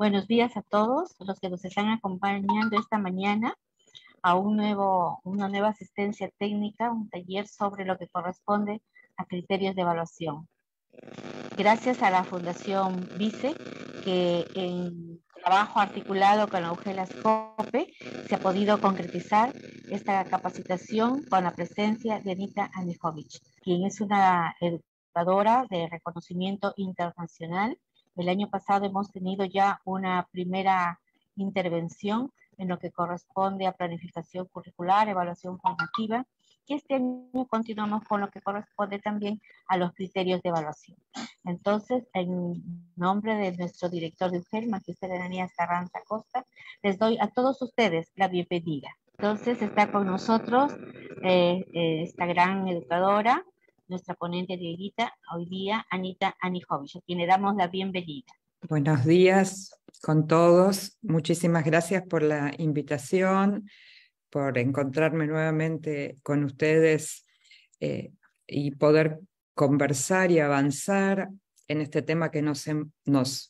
Buenos días a todos los que nos están acompañando esta mañana a un nuevo, una nueva asistencia técnica, un taller sobre lo que corresponde a criterios de evaluación. Gracias a la Fundación Vice, que en trabajo articulado con la UGELAS COPE se ha podido concretizar esta capacitación con la presencia de Anita Anijovic, quien es una educadora de reconocimiento internacional el año pasado hemos tenido ya una primera intervención en lo que corresponde a planificación curricular, evaluación formativa, y este año continuamos con lo que corresponde también a los criterios de evaluación. Entonces, en nombre de nuestro director de UGEL, que Elena Carranza Costa, les doy a todos ustedes la bienvenida. Entonces, está con nosotros eh, eh, esta gran educadora, nuestra ponente de hoy día, Anita Anijovich, a quien le damos la bienvenida. Buenos días con todos. Muchísimas gracias por la invitación, por encontrarme nuevamente con ustedes eh, y poder conversar y avanzar en este tema que nos, em,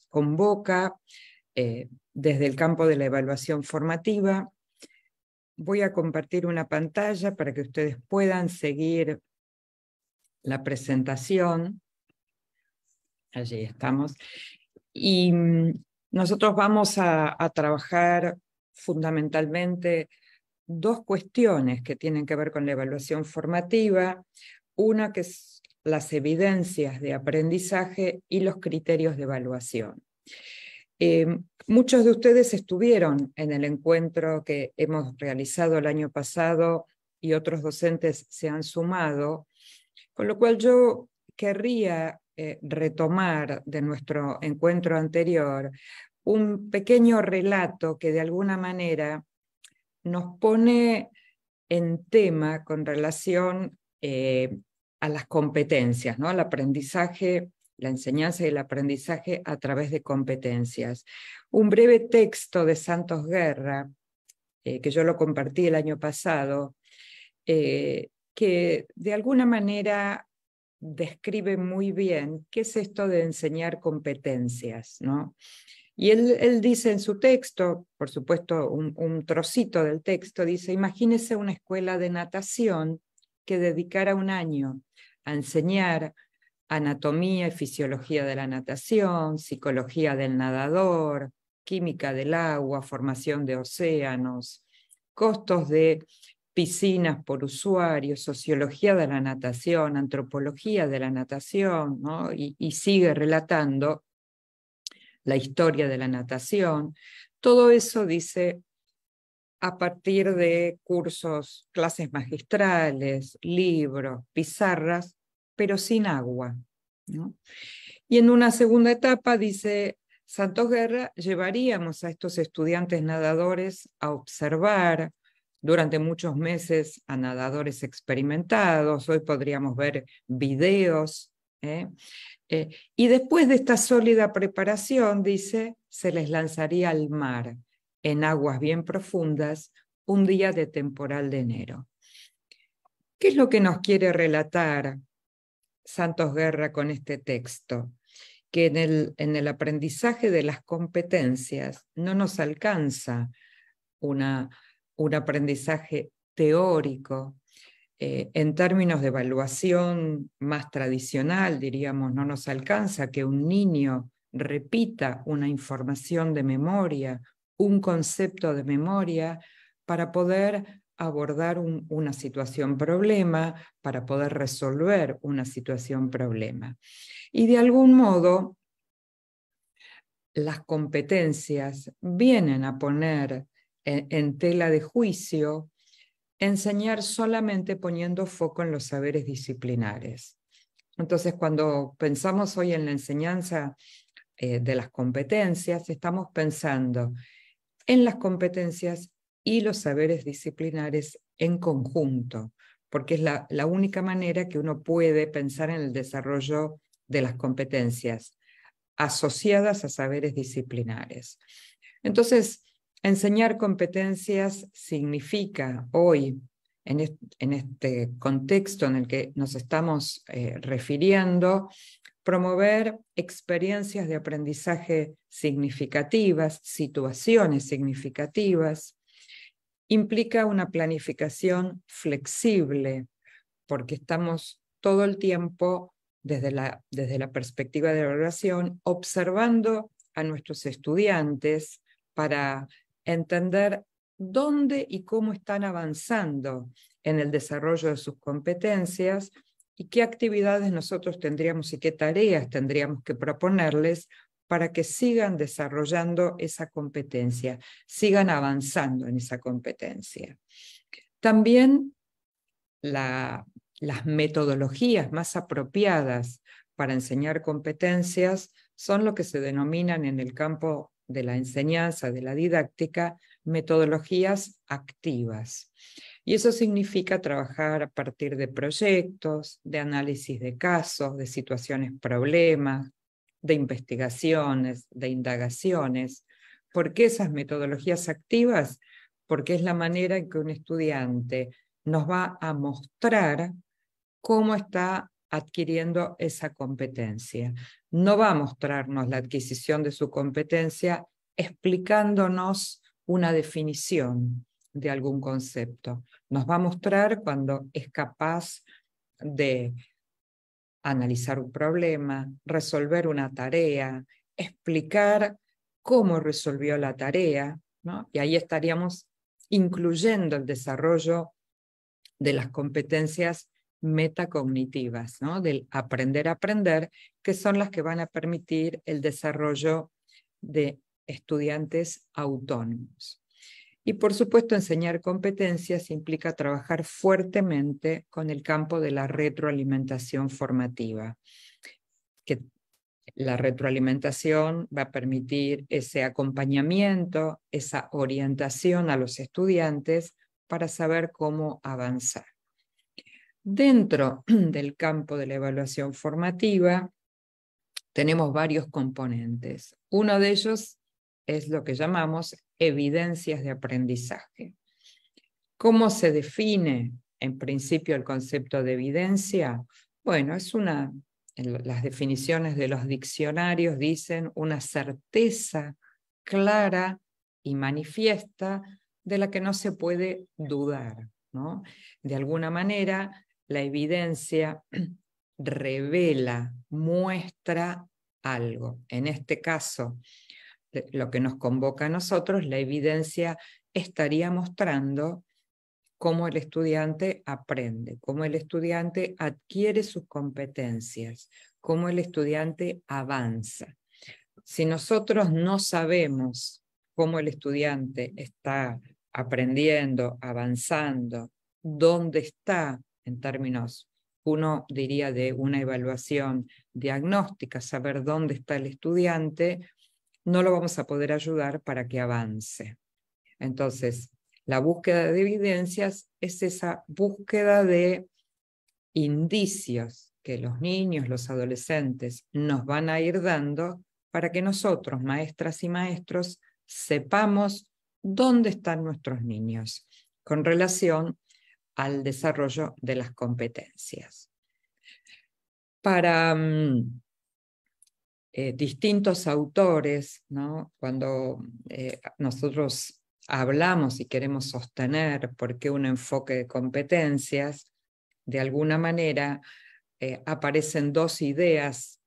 convoca eh, desde el campo de la evaluación formativa. Voy a compartir una pantalla para que ustedes puedan seguir la presentación. Allí estamos. Y mm, nosotros vamos a, trabajar fundamentalmente dos cuestiones que tienen que ver con la evaluación formativa. Una que es las evidencias de aprendizaje y los criterios de evaluación. Eh, muchos de ustedes estuvieron en el encuentro que hemos realizado el año pasado y otros docentes se han sumado con lo cual yo querría eh, retomar de nuestro encuentro anterior un pequeño relato que de alguna manera nos pone en tema con relación eh, a las competencias, ¿no? al aprendizaje, la enseñanza y el aprendizaje a través de competencias. Un breve texto de Santos Guerra, eh, que yo lo compartí el año pasado, que de alguna manera describe muy bien qué es esto de enseñar competencias, ¿no? Y él, dice en su texto, por supuesto, un, trocito del texto, dice, imagínese una escuela de natación que dedicara un año a enseñar anatomía y fisiología de la natación, psicología del nadador, química del agua, formación de océanos, costos de piscinas por usuario, sociología de la natación, antropología de la natación, y, sigue relatando la historia de la natación. Todo eso dice a partir de cursos, clases magistrales, libros, pizarras, pero sin agua. Y en una segunda etapa, dice Santos Guerra, llevaríamos a estos estudiantes nadadores a observar, durante muchos meses a nadadores experimentados, hoy podríamos ver videos. ¿eh? Eh, y después de esta sólida preparación, dice, se les lanzaría al mar en aguas bien profundas un día de temporal de enero. ¿Qué es lo que nos quiere relatar Santos Guerra con este texto? Que en el, en el aprendizaje de las competencias no nos alcanza una un aprendizaje teórico eh, en términos de evaluación más tradicional, diríamos, no nos alcanza que un niño repita una información de memoria, un concepto de memoria, para poder abordar una situación problema, para poder resolver una situación problema. Y de algún modo, las competencias vienen a poner en, tela de juicio, enseñar solamente poniendo foco en los saberes disciplinares. Entonces, cuando pensamos hoy en la enseñanza eh, de las competencias, estamos pensando en las competencias y los saberes disciplinares en conjunto, porque es la, la única manera que uno puede pensar en el desarrollo de las competencias asociadas a saberes disciplinares. Entonces, Enseñar competencias significa hoy, en, este contexto en el que nos estamos eh, refiriendo, promover experiencias de aprendizaje significativas, situaciones significativas, implica una planificación flexible, porque estamos todo el tiempo, desde la, desde la perspectiva de la oración, observando a nuestros estudiantes para entender dónde y cómo están avanzando en el desarrollo de sus competencias y qué actividades nosotros tendríamos y qué tareas tendríamos que proponerles para que sigan desarrollando esa competencia, sigan avanzando en esa competencia. También las metodologías más apropiadas para enseñar competencias son lo que se denominan en el campo de la enseñanza, de la didáctica, metodologías activas. Y eso significa trabajar a partir de proyectos, de análisis de casos, de situaciones, problemas, de investigaciones, de indagaciones. ¿Por qué esas metodologías activas? Porque es la manera en que un estudiante nos va a mostrar cómo está adquiriendo esa competencia. No va a mostrarnos la adquisición de su competencia explicándonos una definición de algún concepto. Nos va a mostrar cuando es capaz de analizar un problema, resolver una tarea, explicar cómo resolvió la tarea, ¿no? y ahí estaríamos incluyendo el desarrollo de las competencias metacognitivas, ¿no? del aprender a aprender, que son las que van a permitir el desarrollo de estudiantes autónomos. Y por supuesto, enseñar competencias implica trabajar fuertemente con el campo de la retroalimentación formativa, que la retroalimentación va a permitir ese acompañamiento, esa orientación a los estudiantes para saber cómo avanzar. Dentro del campo de la evaluación formativa tenemos varios componentes. Uno de ellos es lo que llamamos evidencias de aprendizaje. ¿Cómo se define en principio el concepto de evidencia? Bueno, es una, las definiciones de los diccionarios dicen una certeza clara y manifiesta de la que no se puede dudar. De alguna manera, la evidencia revela, muestra algo. En este caso, lo que nos convoca a nosotros, la evidencia estaría mostrando cómo el estudiante aprende, cómo el estudiante adquiere sus competencias, cómo el estudiante avanza. Si nosotros no sabemos cómo el estudiante está aprendiendo, avanzando, dónde está, en términos, uno diría, de una evaluación diagnóstica, saber dónde está el estudiante, no lo vamos a poder ayudar para que avance. Entonces, la búsqueda de evidencias es esa búsqueda de indicios que los niños, los adolescentes nos van a ir dando para que nosotros, maestras y maestros, sepamos dónde están nuestros niños con relación al desarrollo de las competencias. Para mm, eh, distintos autores, cuando eh, nosotros hablamos y queremos sostener por qué un enfoque de competencias, de alguna manera eh, aparecen dos ideas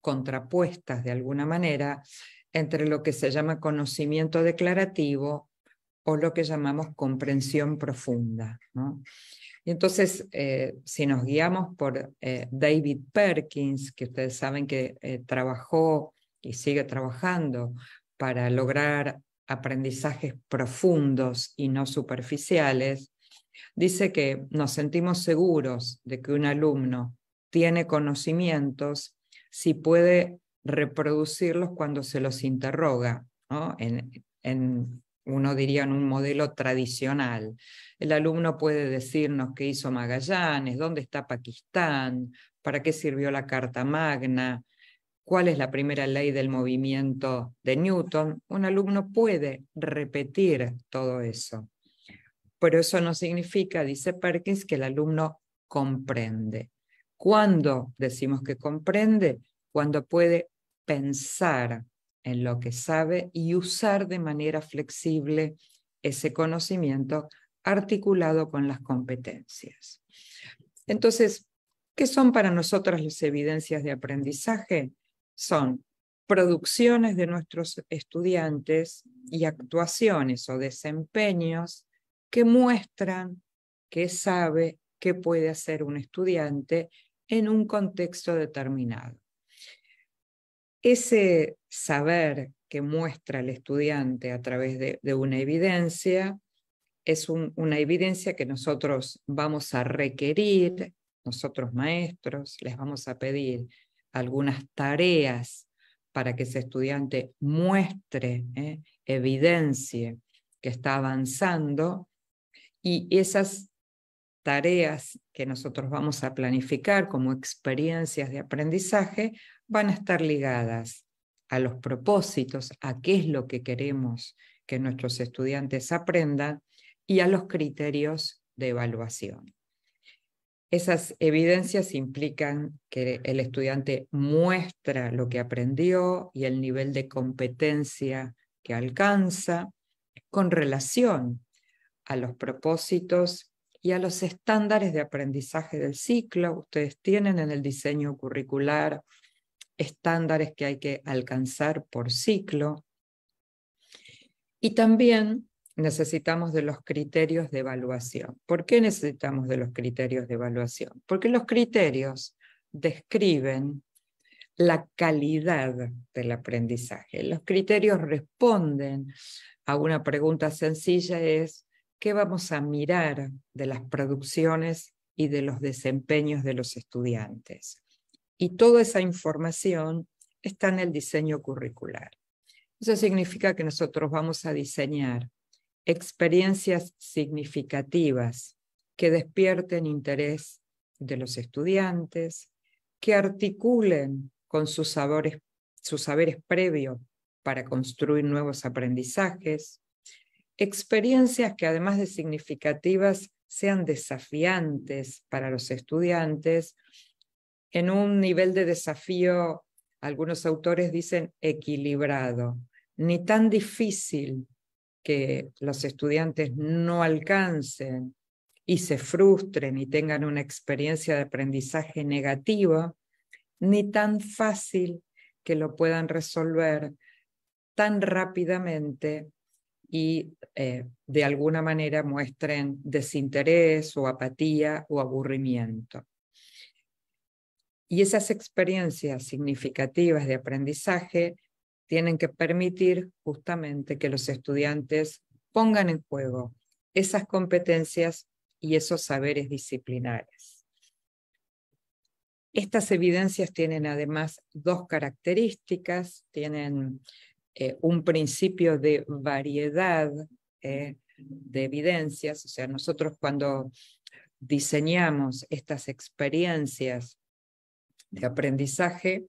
contrapuestas de alguna manera entre lo que se llama conocimiento declarativo o lo que llamamos comprensión profunda. ¿no? Y entonces, eh, si nos guiamos por eh, David Perkins, que ustedes saben que eh, trabajó y sigue trabajando para lograr aprendizajes profundos y no superficiales, dice que nos sentimos seguros de que un alumno tiene conocimientos si puede reproducirlos cuando se los interroga, ¿no? en, uno diría en un modelo tradicional. El alumno puede decirnos qué hizo Magallanes, dónde está Pakistán, para qué sirvió la Carta Magna, cuál es la primera ley del movimiento de Newton. Un alumno puede repetir todo eso. Pero eso no significa, dice Perkins, que el alumno comprende. ¿Cuándo decimos que comprende? Cuando puede pensar en lo que sabe y usar de manera flexible ese conocimiento articulado con las competencias. Entonces, ¿qué son para nosotras las evidencias de aprendizaje? Son producciones de nuestros estudiantes y actuaciones o desempeños que muestran que sabe qué puede hacer un estudiante en un contexto determinado ese saber que muestra el estudiante a través de, una evidencia es una evidencia que nosotros vamos a requerir, nosotros maestros les vamos a pedir algunas tareas para que ese estudiante muestre, evidencia ¿eh? evidencie que está avanzando y esas tareas que nosotros vamos a planificar como experiencias de aprendizaje van a estar ligadas a los propósitos, a qué es lo que queremos que nuestros estudiantes aprendan y a los criterios de evaluación. Esas evidencias implican que el estudiante muestra lo que aprendió y el nivel de competencia que alcanza con relación a los propósitos y a los estándares de aprendizaje del ciclo. Ustedes tienen en el diseño curricular estándares que hay que alcanzar por ciclo. Y también necesitamos de los criterios de evaluación. ¿Por qué necesitamos de los criterios de evaluación? Porque los criterios describen la calidad del aprendizaje. Los criterios responden a una pregunta sencilla, es ¿qué vamos a mirar de las producciones y de los desempeños de los estudiantes? y toda esa información está en el diseño curricular. Eso significa que nosotros vamos a diseñar experiencias significativas que despierten interés de los estudiantes, que articulen con sus sabores, sus saberes previos para construir nuevos aprendizajes, experiencias que además de significativas sean desafiantes para los estudiantes en un nivel de desafío, algunos autores dicen equilibrado, ni tan difícil que los estudiantes no alcancen y se frustren y tengan una experiencia de aprendizaje negativa, ni tan fácil que lo puedan resolver tan rápidamente y eh, de alguna manera muestren desinterés o apatía o aburrimiento. Y esas experiencias significativas de aprendizaje tienen que permitir justamente que los estudiantes pongan en juego esas competencias y esos saberes disciplinares. Estas evidencias tienen además dos características, tienen eh, un principio de variedad eh, de evidencias, o sea, nosotros cuando diseñamos estas experiencias de aprendizaje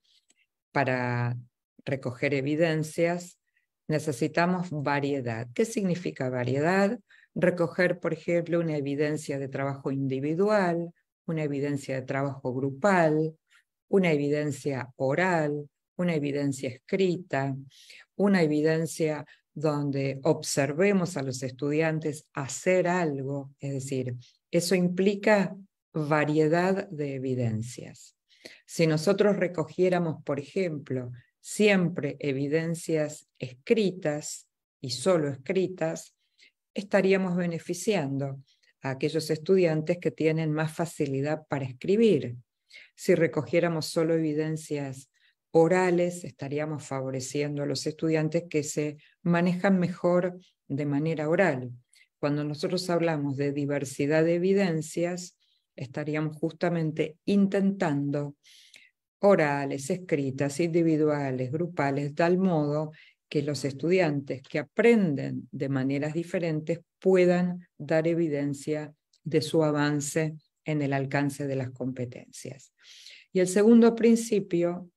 para recoger evidencias, necesitamos variedad. ¿Qué significa variedad? Recoger, por ejemplo, una evidencia de trabajo individual, una evidencia de trabajo grupal, una evidencia oral, una evidencia escrita, una evidencia donde observemos a los estudiantes hacer algo, es decir, eso implica variedad de evidencias. Si nosotros recogiéramos, por ejemplo, siempre evidencias escritas y solo escritas, estaríamos beneficiando a aquellos estudiantes que tienen más facilidad para escribir. Si recogiéramos solo evidencias orales, estaríamos favoreciendo a los estudiantes que se manejan mejor de manera oral. Cuando nosotros hablamos de diversidad de evidencias, estaríamos justamente intentando orales, escritas, individuales, grupales, tal modo que los estudiantes que aprenden de maneras diferentes puedan dar evidencia de su avance en el alcance de las competencias. Y el segundo principio,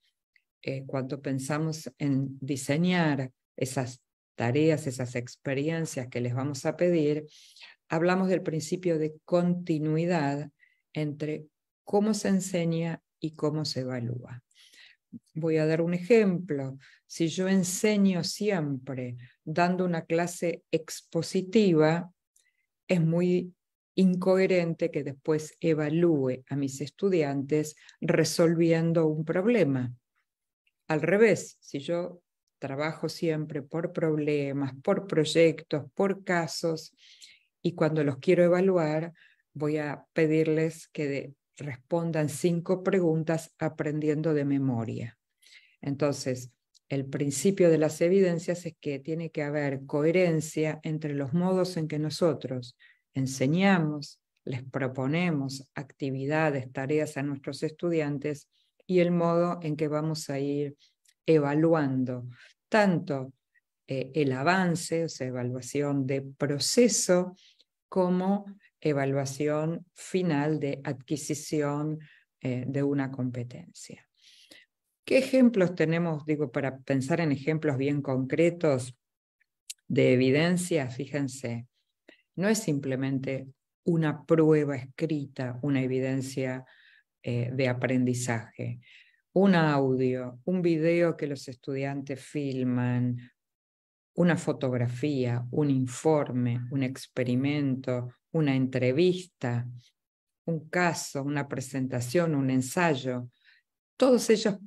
eh, cuando pensamos en diseñar esas tareas, esas experiencias que les vamos a pedir, hablamos del principio de continuidad entre cómo se enseña y cómo se evalúa. Voy a dar un ejemplo. Si yo enseño siempre dando una clase expositiva, es muy incoherente que después evalúe a mis estudiantes resolviendo un problema. Al revés, si yo trabajo siempre por problemas, por proyectos, por casos, y cuando los quiero evaluar, voy a pedirles que respondan cinco preguntas aprendiendo de memoria. Entonces, el principio de las evidencias es que tiene que haber coherencia entre los modos en que nosotros enseñamos, les proponemos actividades, tareas a nuestros estudiantes y el modo en que vamos a ir evaluando tanto eh, el avance, o sea, evaluación de proceso, como evaluación final de adquisición eh, de una competencia. ¿Qué ejemplos tenemos, digo, para pensar en ejemplos bien concretos de evidencia? Fíjense, no es simplemente una prueba escrita, una evidencia eh, de aprendizaje, un audio, un video que los estudiantes filman, una fotografía, un informe, un experimento, una entrevista, un caso, una presentación, un ensayo, todos ellos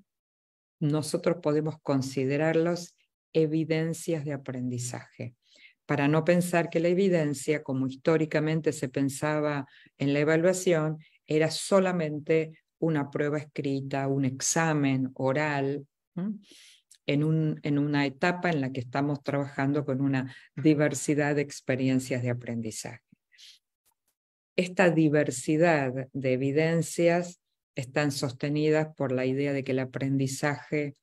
nosotros podemos considerarlos evidencias de aprendizaje, para no pensar que la evidencia, como históricamente se pensaba en la evaluación, era solamente una prueba escrita, un examen oral, en, un, en, una etapa en la que estamos trabajando con una diversidad de experiencias de aprendizaje. Esta diversidad de evidencias están sostenidas por la idea de que el aprendizaje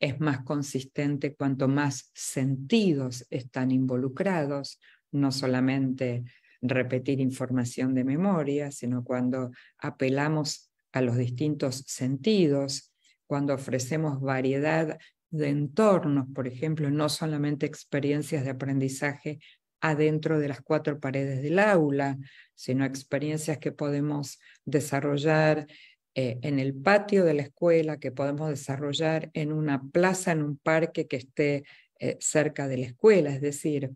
es más consistente cuanto más sentidos están involucrados, no solamente repetir información de memoria, sino cuando apelamos a los distintos sentidos, cuando ofrecemos variedad de entornos, por ejemplo, no solamente experiencias de aprendizaje adentro de las cuatro paredes del aula, sino experiencias que podemos desarrollar eh, en el patio de la escuela, que podemos desarrollar en una plaza, en un parque que esté eh, cerca de la escuela. Es decir,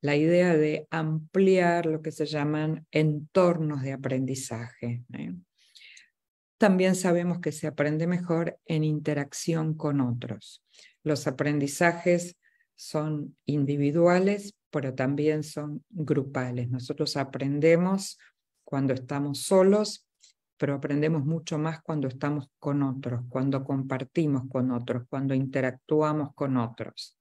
la idea de ampliar lo que se llaman entornos de aprendizaje. ¿eh? También sabemos que se aprende mejor en interacción con otros. Los aprendizajes son individuales, pero también son grupales. Nosotros aprendemos cuando estamos solos, pero aprendemos mucho más cuando estamos con otros, cuando compartimos con otros, cuando interactuamos con otros.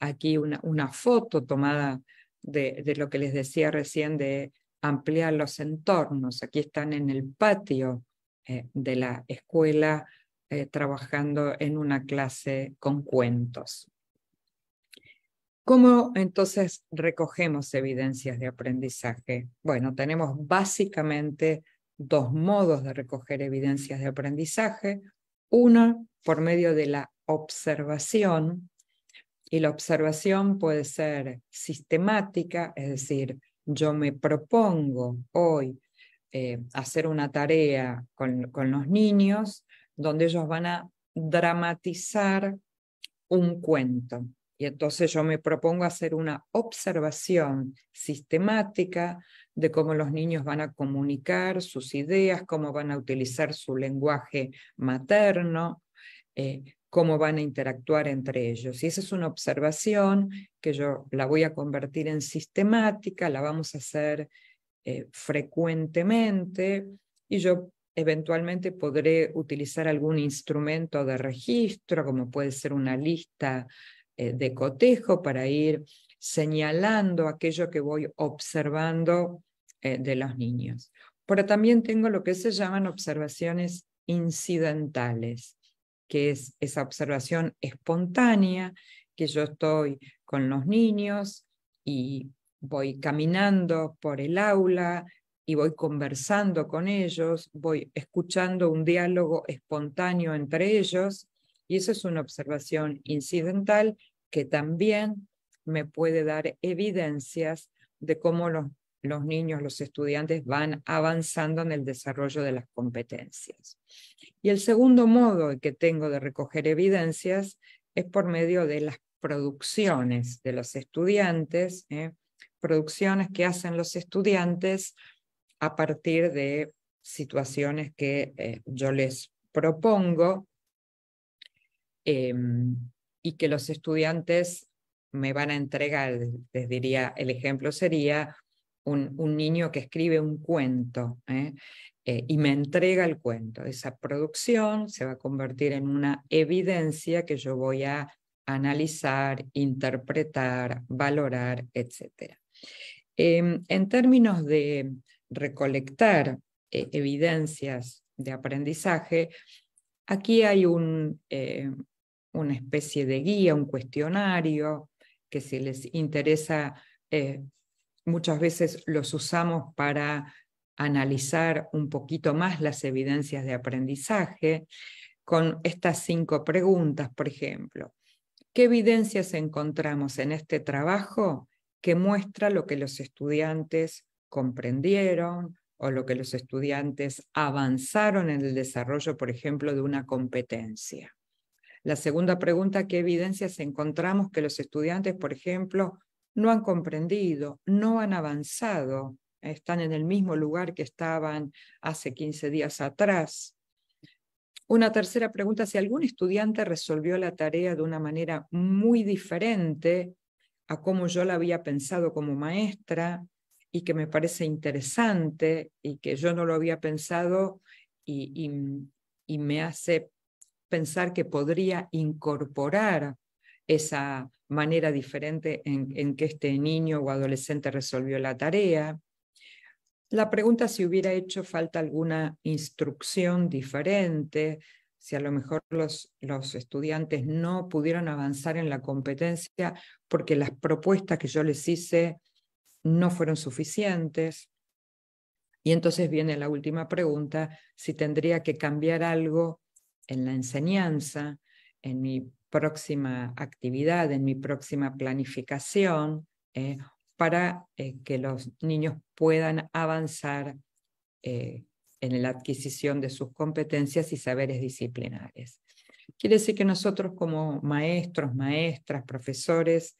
Aquí una, foto tomada de, lo que les decía recién de ampliar los entornos. Aquí están en el patio eh, de la escuela eh, trabajando en una clase con cuentos. ¿Cómo entonces recogemos evidencias de aprendizaje? Bueno, tenemos básicamente dos modos de recoger evidencias de aprendizaje. Uno, por medio de la observación, y la observación puede ser sistemática, es decir, yo me propongo hoy eh, hacer una tarea con los niños donde ellos van a dramatizar un cuento. Y entonces yo me propongo hacer una observación sistemática de cómo los niños van a comunicar sus ideas, cómo van a utilizar su lenguaje materno, eh, cómo van a interactuar entre ellos. Y esa es una observación que yo la voy a convertir en sistemática, la vamos a hacer eh, frecuentemente y yo eventualmente podré utilizar algún instrumento de registro, como puede ser una lista eh, de cotejo para ir señalando aquello que voy observando eh, de los niños. Pero también tengo lo que se llaman observaciones incidentales, que es esa observación espontánea, que yo estoy con los niños y voy caminando por el aula y voy conversando con ellos, voy escuchando un diálogo espontáneo entre ellos, y eso es una observación incidental que también me puede dar evidencias de cómo los, los niños, los estudiantes van avanzando en el desarrollo de las competencias. Y el segundo modo que tengo de recoger evidencias es por medio de las producciones de los estudiantes, ¿eh? producciones que hacen los estudiantes a partir de situaciones que eh, yo les propongo em, y que los estudiantes me van a entregar, les diría, el ejemplo sería un, niño que escribe un cuento ¿eh? Eh, y me entrega el cuento. Esa producción se va a convertir en una evidencia que yo voy a analizar, interpretar, valorar, etc. Em, en términos de recolectar eh, evidencias de aprendizaje, aquí hay un, una especie de guía, un cuestionario, que si les interesa, eh, muchas veces los usamos para analizar un poquito más las evidencias de aprendizaje, con estas cinco preguntas, por ejemplo. ¿Qué evidencias encontramos en este trabajo que muestra lo que los estudiantes comprendieron o lo que los estudiantes avanzaron en el desarrollo, por ejemplo, de una competencia? La segunda pregunta, ¿qué evidencias encontramos que los estudiantes, por ejemplo, no han comprendido, no han avanzado, están en el mismo lugar que estaban hace 15 días atrás? Una tercera pregunta, si algún estudiante resolvió la tarea de una manera muy diferente a como yo la había pensado como maestra y que me parece interesante y que yo no lo había pensado y, y me hace pensar que podría incorporar esa manera diferente en, que este niño o adolescente resolvió la tarea. La pregunta si hubiera hecho falta alguna instrucción diferente, si a lo mejor los, los estudiantes no pudieron avanzar en la competencia porque las propuestas que yo les hice no fueron suficientes. Y entonces viene la última pregunta, si tendría que cambiar algo en la enseñanza, en mi próxima actividad, en mi próxima planificación, eh, para eh, que los niños puedan avanzar eh, en la adquisición de sus competencias y saberes disciplinares. Quiere decir que nosotros como maestros, maestras, profesores,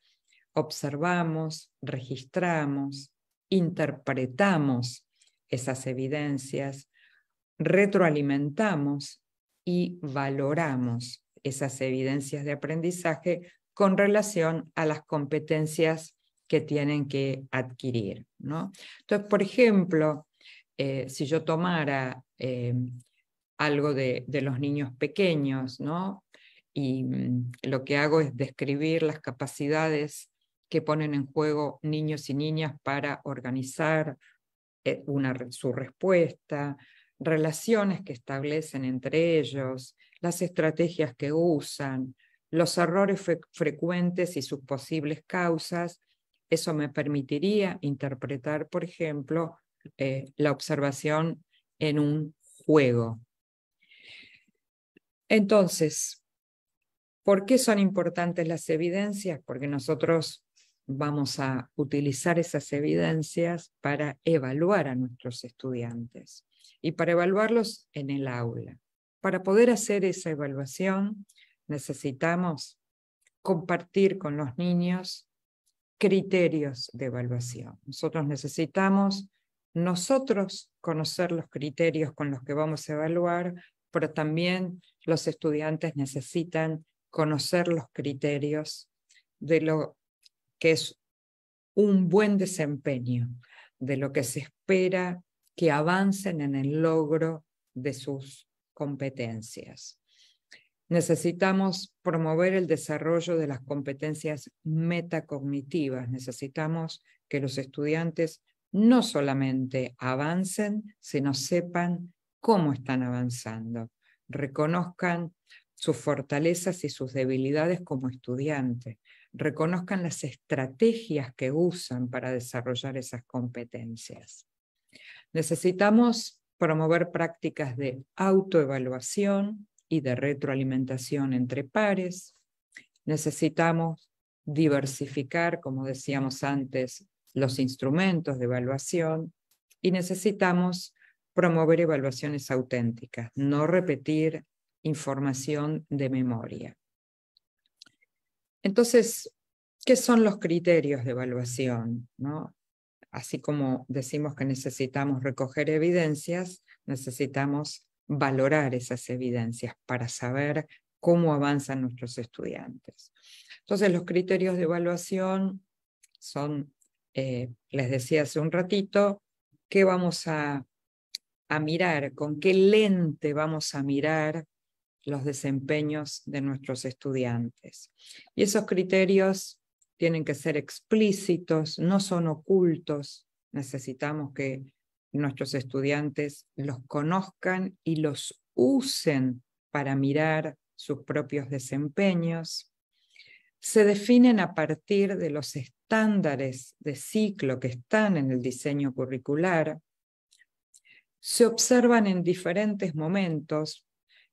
observamos, registramos, interpretamos esas evidencias, retroalimentamos y valoramos esas evidencias de aprendizaje con relación a las competencias que tienen que adquirir. Entonces, por ejemplo, eh, si yo tomara eh, algo de, los niños pequeños, y mm, lo que hago es describir las capacidades que ponen en juego niños y niñas para organizar eh, su respuesta, relaciones que establecen entre ellos, las estrategias que usan, los errores frecuentes y sus posibles causas. Eso me permitiría interpretar, por ejemplo, eh, la observación en un juego. Entonces, ¿por qué son importantes las evidencias? Porque nosotros vamos a utilizar esas evidencias para evaluar a nuestros estudiantes y para evaluarlos en el aula. Para poder hacer esa evaluación necesitamos compartir con los niños criterios de evaluación. Nosotros necesitamos nosotros conocer los criterios con los que vamos a evaluar, pero también los estudiantes necesitan conocer los criterios de lo que es un buen desempeño, de lo que se espera que avancen en el logro de sus competencias. Necesitamos promover el desarrollo de las competencias metacognitivas. Necesitamos que los estudiantes no solamente avancen, sino sepan cómo están avanzando, reconozcan sus fortalezas y sus debilidades como estudiante, reconozcan las estrategias que usan para desarrollar esas competencias. Necesitamos promover prácticas de autoevaluación y de retroalimentación entre pares. Necesitamos diversificar, como decíamos antes, los instrumentos de evaluación y necesitamos promover evaluaciones auténticas, no repetir información de memoria. Entonces, ¿qué son los criterios de evaluación? ¿no? Así como decimos que necesitamos recoger evidencias, necesitamos valorar esas evidencias para saber cómo avanzan nuestros estudiantes. Entonces, los criterios de evaluación son, eh, les decía hace un ratito, qué vamos a mirar, con qué lente vamos a mirar los desempeños de nuestros estudiantes. Y esos criterios tienen que ser explícitos, no son ocultos. Necesitamos que nuestros estudiantes los conozcan y los usen para mirar sus propios desempeños. Se definen a partir de los estándares de ciclo que están en el diseño curricular. Se observan en diferentes momentos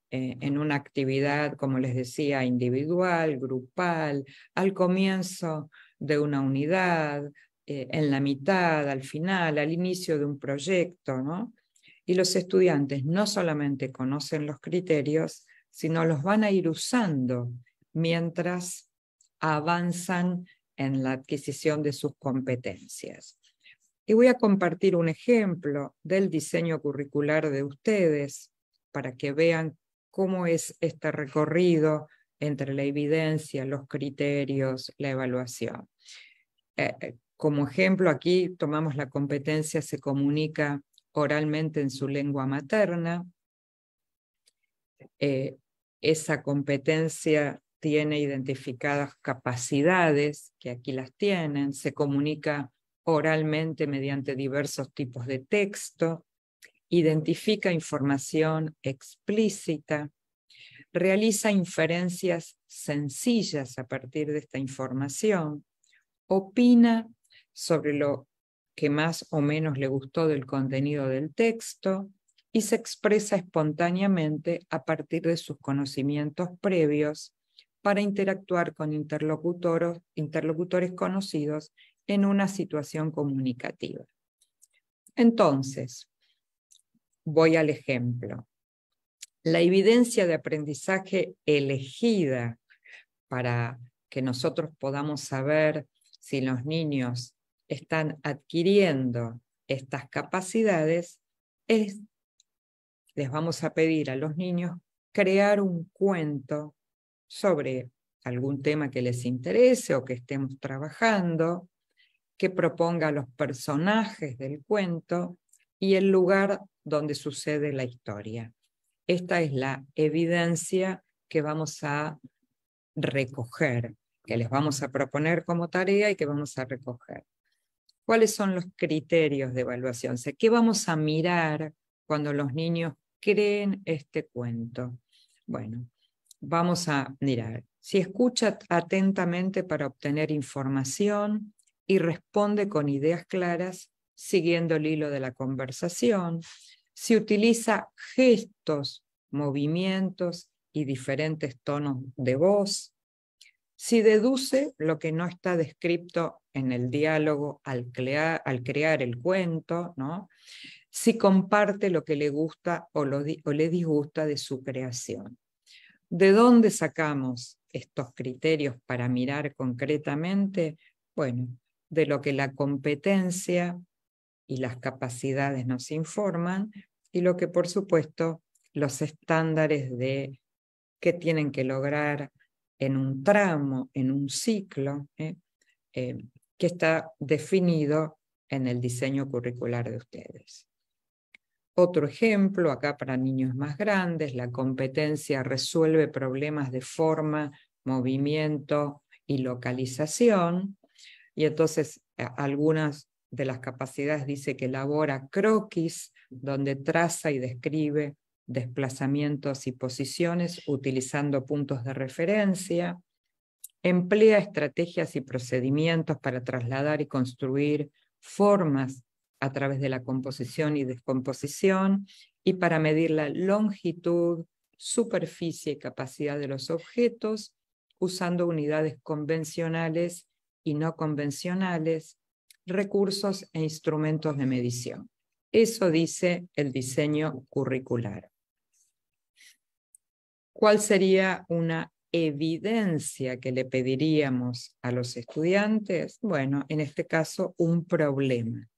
eh, en una actividad, como les decía, individual, grupal, al comienzo de una unidad, eh, en la mitad, al final, al inicio de un proyecto, ¿no? Y los estudiantes no solamente conocen los criterios, sino los van a ir usando mientras avanzan en la adquisición de sus competencias. Y voy a compartir un ejemplo del diseño curricular de ustedes para que vean cómo es este recorrido entre la evidencia, los criterios, la evaluación. Eh, eh, como ejemplo, aquí tomamos la competencia, se comunica oralmente en su lengua materna. Eh, esa competencia tiene identificadas capacidades, que aquí las tienen, se comunica oralmente mediante diversos tipos de texto, identifica información explícita, realiza inferencias sencillas a partir de esta información, opina sobre lo que más o menos le gustó del contenido del texto y se expresa espontáneamente a partir de sus conocimientos previos para interactuar con interlocutores, interlocutores conocidos en una situación comunicativa. Entonces, voy al ejemplo. La evidencia de aprendizaje elegida para que nosotros podamos saber si los niños están adquiriendo estas capacidades es, les vamos a pedir a los niños crear un cuento sobre algún tema que les interese o que estemos trabajando, que proponga los personajes del cuento y el lugar donde sucede la historia. Esta es la evidencia que vamos a recoger, que les vamos a proponer como tarea y que vamos a recoger. ¿Cuáles son los criterios de evaluación? ¿Qué vamos a mirar cuando los niños creen este cuento? Bueno, vamos a mirar si escucha atentamente para obtener información y responde con ideas claras siguiendo el hilo de la conversación, si utiliza gestos, movimientos y diferentes tonos de voz, si deduce lo que no está descrito en el diálogo al, crear, el cuento, ¿no? si comparte lo que le gusta o, o le disgusta de su creación. ¿De dónde sacamos estos criterios para mirar concretamente? Bueno, de lo que la competencia y las capacidades nos informan y lo que por supuesto los estándares de qué tienen que lograr en un tramo, en un ciclo, ¿eh? Eh, que está definido en el diseño curricular de ustedes. Otro ejemplo, acá para niños más grandes, la competencia resuelve problemas de forma, movimiento y localización. Y entonces algunas de las capacidades dice que elabora croquis, donde traza y describe desplazamientos y posiciones utilizando puntos de referencia, emplea estrategias y procedimientos para trasladar y construir formas a través de la composición y descomposición y para medir la longitud, superficie y capacidad de los objetos usando unidades convencionales y no convencionales, recursos e instrumentos de medición. Eso dice el diseño curricular. ¿Cuál sería una evidencia que le pediríamos a los estudiantes? Bueno, en este caso, un problema.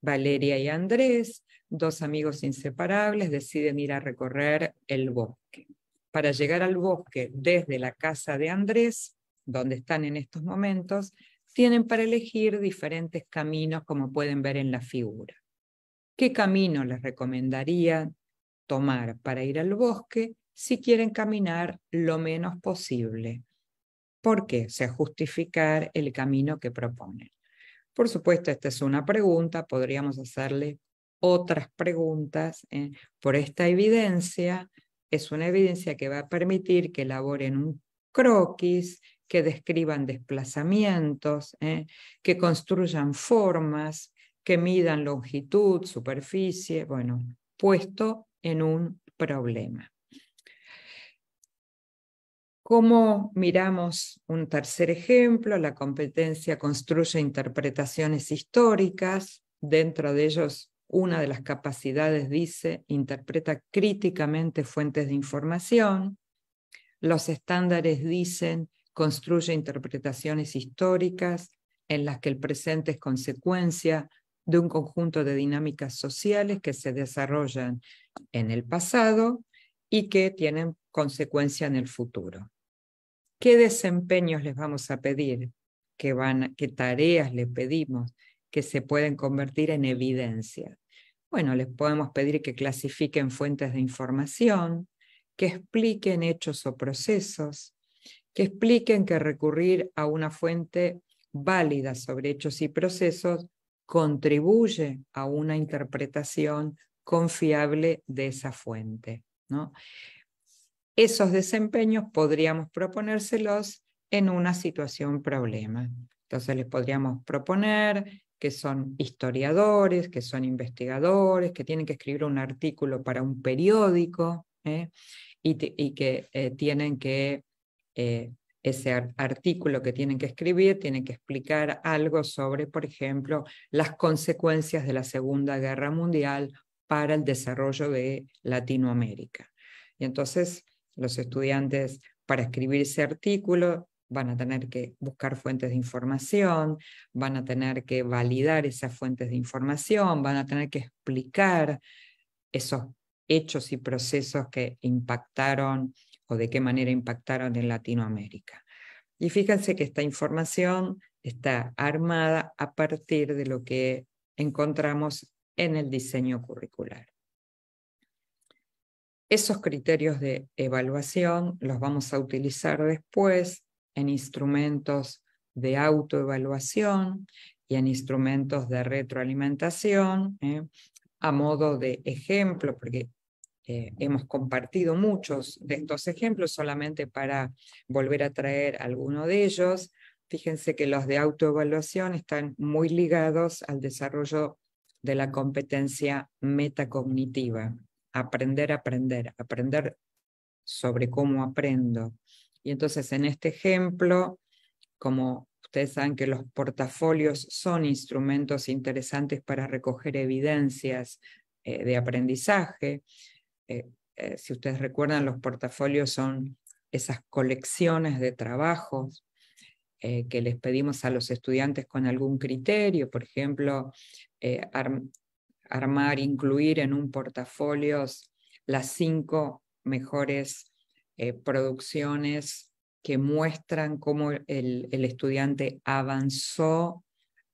Valeria y Andrés, dos amigos inseparables, deciden ir a recorrer el bosque. Para llegar al bosque desde la casa de Andrés, donde están en estos momentos, tienen para elegir diferentes caminos como pueden ver en la figura. ¿Qué camino les recomendaría tomar para ir al bosque si quieren caminar lo menos posible? ¿Por qué? O sea, justificar el camino que proponen. Por supuesto, esta es una pregunta, podríamos hacerle otras preguntas eh, por esta evidencia. Es una evidencia que va a permitir que elaboren un croquis que describan desplazamientos, ¿eh? que construyan formas, que midan longitud, superficie, bueno, puesto en un problema. ¿Cómo miramos un tercer ejemplo? La competencia construye interpretaciones históricas, dentro de ellos una de las capacidades dice, interpreta críticamente fuentes de información. Los estándares dicen, construye interpretaciones históricas en las que el presente es consecuencia de un conjunto de dinámicas sociales que se desarrollan en el pasado y que tienen consecuencia en el futuro. ¿Qué desempeños les vamos a pedir? ¿Qué, tareas les pedimos que se pueden convertir en evidencia? Bueno, les podemos pedir que clasifiquen fuentes de información, que expliquen hechos o procesos, que expliquen que recurrir a una fuente válida sobre hechos y procesos contribuye a una interpretación confiable de esa fuente. ¿no? Esos desempeños podríamos proponérselos en una situación problema. Entonces les podríamos proponer que son historiadores, que son investigadores, que tienen que escribir un artículo para un periódico ¿eh? y, que eh, tienen que eh, ese artículo que tienen que escribir tiene que explicar algo sobre, por ejemplo, las consecuencias de la Segunda Guerra Mundial para el desarrollo de Latinoamérica. Y entonces los estudiantes para escribir ese artículo van a tener que buscar fuentes de información, van a tener que validar esas fuentes de información, van a tener que explicar esos hechos y procesos que impactaron o de qué manera impactaron en Latinoamérica. Y fíjense que esta información está armada a partir de lo que encontramos en el diseño curricular. Esos criterios de evaluación los vamos a utilizar después en instrumentos de autoevaluación y en instrumentos de retroalimentación, ¿eh? a modo de ejemplo, porque eh, hemos compartido muchos de estos ejemplos solamente para volver a traer alguno de ellos. Fíjense que los de autoevaluación están muy ligados al desarrollo de la competencia metacognitiva. Aprender, a aprender, aprender sobre cómo aprendo. Y entonces en este ejemplo, como ustedes saben que los portafolios son instrumentos interesantes para recoger evidencias eh, de aprendizaje, eh, eh, si ustedes recuerdan, los portafolios son esas colecciones de trabajos eh, que les pedimos a los estudiantes con algún criterio, por ejemplo, armar, incluir en un portafolio las cinco mejores producciones que muestran cómo el, el estudiante avanzó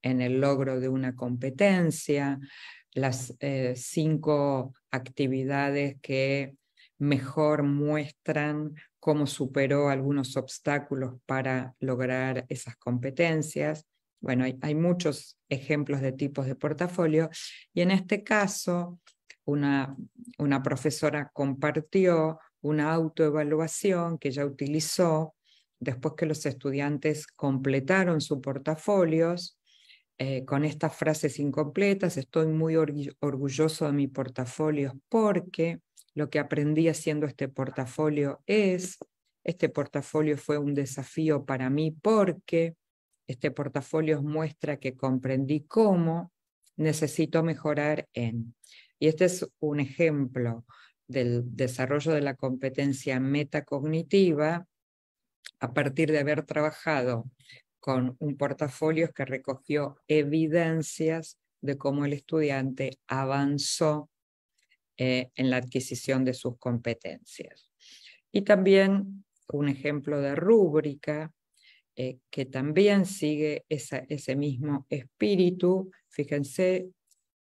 en el logro de una competencia, las eh, cinco actividades que mejor muestran cómo superó algunos obstáculos para lograr esas competencias. Bueno, hay, muchos ejemplos de tipos de portafolio y en este caso una, una profesora compartió una autoevaluación que ella utilizó después que los estudiantes completaron sus portafolios eh, con estas frases incompletas, estoy muy orgulloso de mi portafolio porque lo que aprendí haciendo este portafolio es, este portafolio fue un desafío para mí porque este portafolio muestra que comprendí cómo necesito mejorar en. Y este es un ejemplo del desarrollo de la competencia metacognitiva a partir de haber trabajado con un portafolio que recogió evidencias de cómo el estudiante avanzó eh, en la adquisición de sus competencias. Y también un ejemplo de rúbrica eh, que también sigue ese mismo espíritu. Fíjense,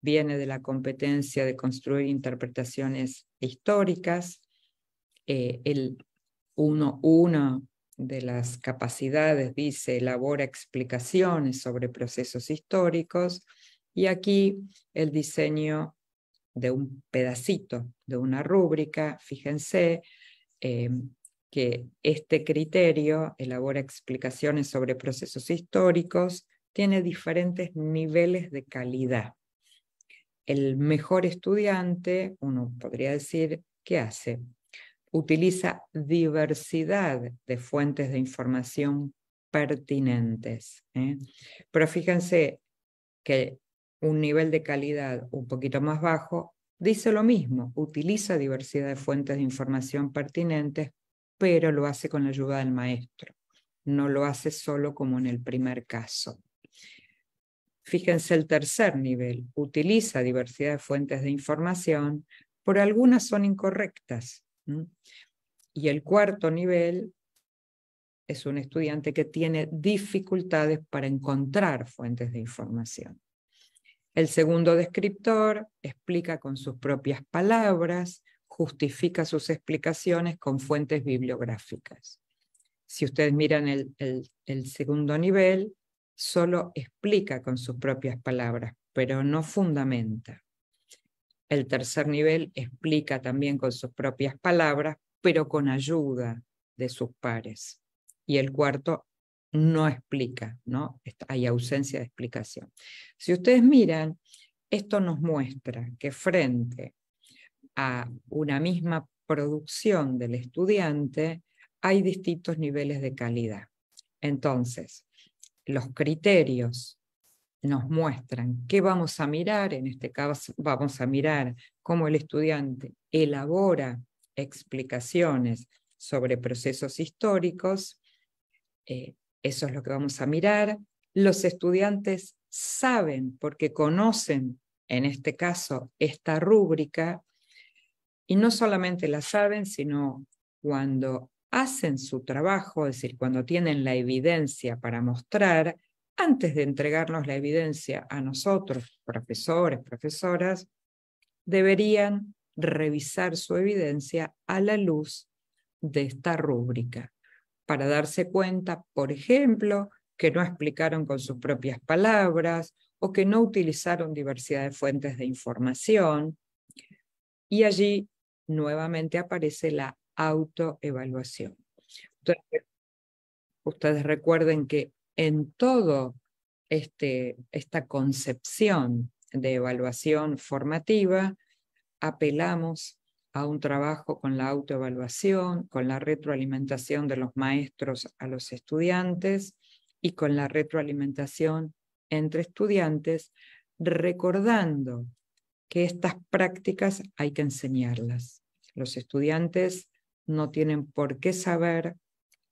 viene de la competencia de construir interpretaciones históricas. Eh, el 1-1 de las capacidades, dice, elabora explicaciones sobre procesos históricos y aquí el diseño de un pedacito, de una rúbrica, fíjense eh, que este criterio, elabora explicaciones sobre procesos históricos, tiene diferentes niveles de calidad. El mejor estudiante, uno podría decir, ¿qué hace? utiliza diversidad de fuentes de información pertinentes. ¿eh? Pero fíjense que un nivel de calidad un poquito más bajo dice lo mismo, utiliza diversidad de fuentes de información pertinentes, pero lo hace con la ayuda del maestro, no lo hace solo como en el primer caso. Fíjense el tercer nivel, utiliza diversidad de fuentes de información, por algunas son incorrectas, y el cuarto nivel es un estudiante que tiene dificultades para encontrar fuentes de información. El segundo descriptor explica con sus propias palabras, justifica sus explicaciones con fuentes bibliográficas. Si ustedes miran el, segundo nivel, solo explica con sus propias palabras, pero no fundamenta. El tercer nivel explica también con sus propias palabras, pero con ayuda de sus pares. Y el cuarto no explica, ¿no? Hay ausencia de explicación. Si ustedes miran, esto nos muestra que frente a una misma producción del estudiante hay distintos niveles de calidad. Entonces, los criterios nos muestran qué vamos a mirar, en este caso vamos a mirar cómo el estudiante elabora explicaciones sobre procesos históricos, eh, eso es lo que vamos a mirar. Los estudiantes saben porque conocen, en este caso, esta rúbrica, y no solamente la saben, sino cuando hacen su trabajo, es decir, cuando tienen la evidencia para mostrar, antes de entregarnos la evidencia a nosotros, profesores, profesoras, deberían revisar su evidencia a la luz de esta rúbrica, para darse cuenta, por ejemplo, que no explicaron con sus propias palabras o que no utilizaron diversidad de fuentes de información. Y allí nuevamente aparece la autoevaluación. Ustedes recuerden que en todo este, esta concepción de evaluación formativa, apelamos a un trabajo con la autoevaluación, con la retroalimentación de los maestros a los estudiantes y con la retroalimentación entre estudiantes, recordando que estas prácticas hay que enseñarlas. Los estudiantes no tienen por qué saber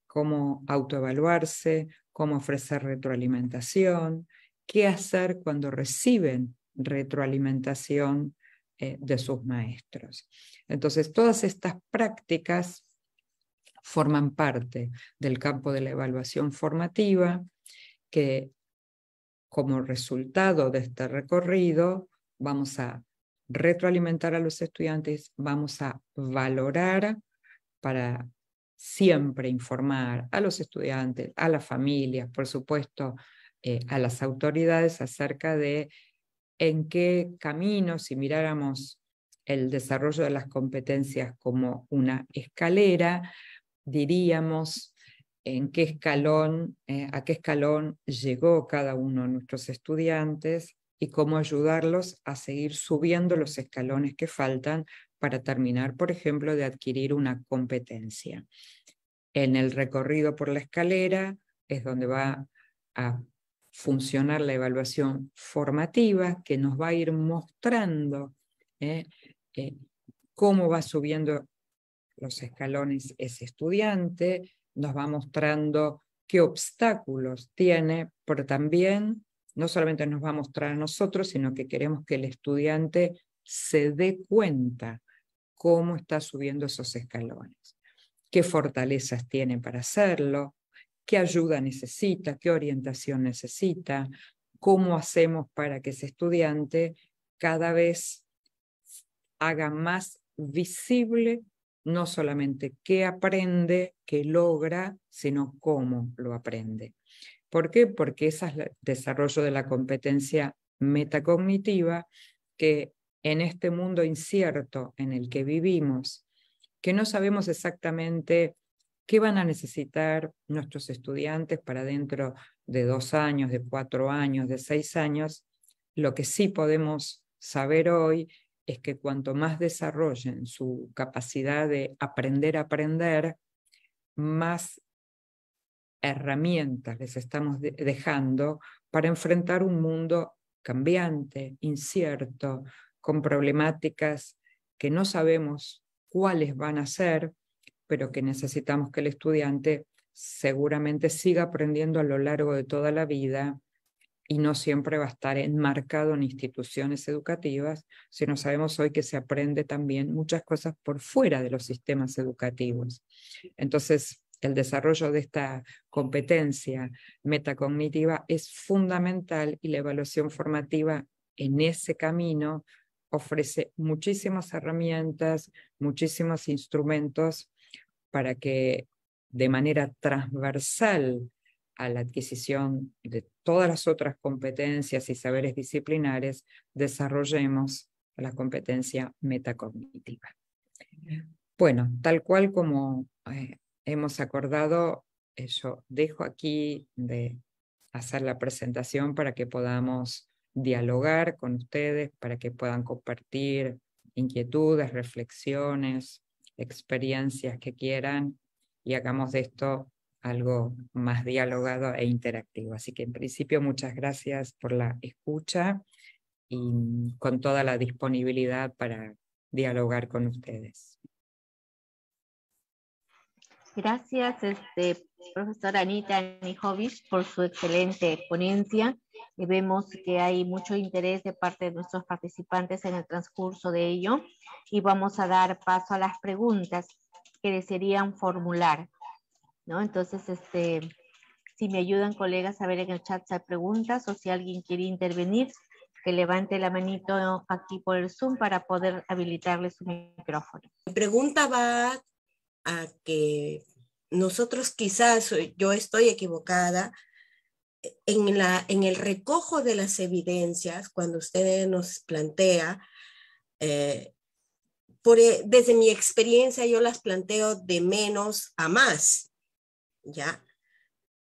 cómo autoevaluarse cómo ofrecer retroalimentación, qué hacer cuando reciben retroalimentación eh, de sus maestros. Entonces, todas estas prácticas forman parte del campo de la evaluación formativa que como resultado de este recorrido vamos a retroalimentar a los estudiantes, vamos a valorar para siempre informar a los estudiantes, a las familias, por supuesto, eh, a las autoridades acerca de en qué camino, si miráramos el desarrollo de las competencias como una escalera, diríamos en qué escalón, eh, a qué escalón llegó cada uno de nuestros estudiantes y cómo ayudarlos a seguir subiendo los escalones que faltan para terminar, por ejemplo, de adquirir una competencia. En el recorrido por la escalera es donde va a funcionar la evaluación formativa que nos va a ir mostrando ¿eh? Eh, cómo va subiendo los escalones ese estudiante, nos va mostrando qué obstáculos tiene, pero también no solamente nos va a mostrar a nosotros, sino que queremos que el estudiante se dé cuenta cómo está subiendo esos escalones, qué fortalezas tiene para hacerlo, qué ayuda necesita, qué orientación necesita, cómo hacemos para que ese estudiante cada vez haga más visible no solamente qué aprende, qué logra, sino cómo lo aprende. ¿Por qué? Porque ese es el desarrollo de la competencia metacognitiva que en este mundo incierto en el que vivimos, que no sabemos exactamente qué van a necesitar nuestros estudiantes para dentro de dos años, de cuatro años, de seis años, lo que sí podemos saber hoy es que cuanto más desarrollen su capacidad de aprender a aprender, más herramientas les estamos dejando para enfrentar un mundo cambiante, incierto, con problemáticas que no sabemos cuáles van a ser, pero que necesitamos que el estudiante seguramente siga aprendiendo a lo largo de toda la vida y no siempre va a estar enmarcado en instituciones educativas, sino sabemos hoy que se aprende también muchas cosas por fuera de los sistemas educativos. Entonces, el desarrollo de esta competencia metacognitiva es fundamental y la evaluación formativa en ese camino ofrece muchísimas herramientas, muchísimos instrumentos para que de manera transversal a la adquisición de todas las otras competencias y saberes disciplinares, desarrollemos la competencia metacognitiva. Bueno, tal cual como eh, hemos acordado, eh, yo dejo aquí de hacer la presentación para que podamos dialogar con ustedes para que puedan compartir inquietudes, reflexiones, experiencias que quieran y hagamos de esto algo más dialogado e interactivo. Así que en principio muchas gracias por la escucha y con toda la disponibilidad para dialogar con ustedes. Gracias, este, profesora Anita Nijovic por su excelente ponencia. Eh, vemos que hay mucho interés de parte de nuestros participantes en el transcurso de ello y vamos a dar paso a las preguntas que desearían formular. ¿no? Entonces, este, si me ayudan colegas a ver en el chat si hay preguntas o si alguien quiere intervenir, que levante la manito aquí por el Zoom para poder habilitarle su micrófono. Mi pregunta va a que nosotros quizás, eh, yo estoy equivocada, en, la, en el recojo de las evidencias, cuando usted nos plantea, eh, por, eh, desde mi experiencia yo las planteo de menos a más, ¿ya?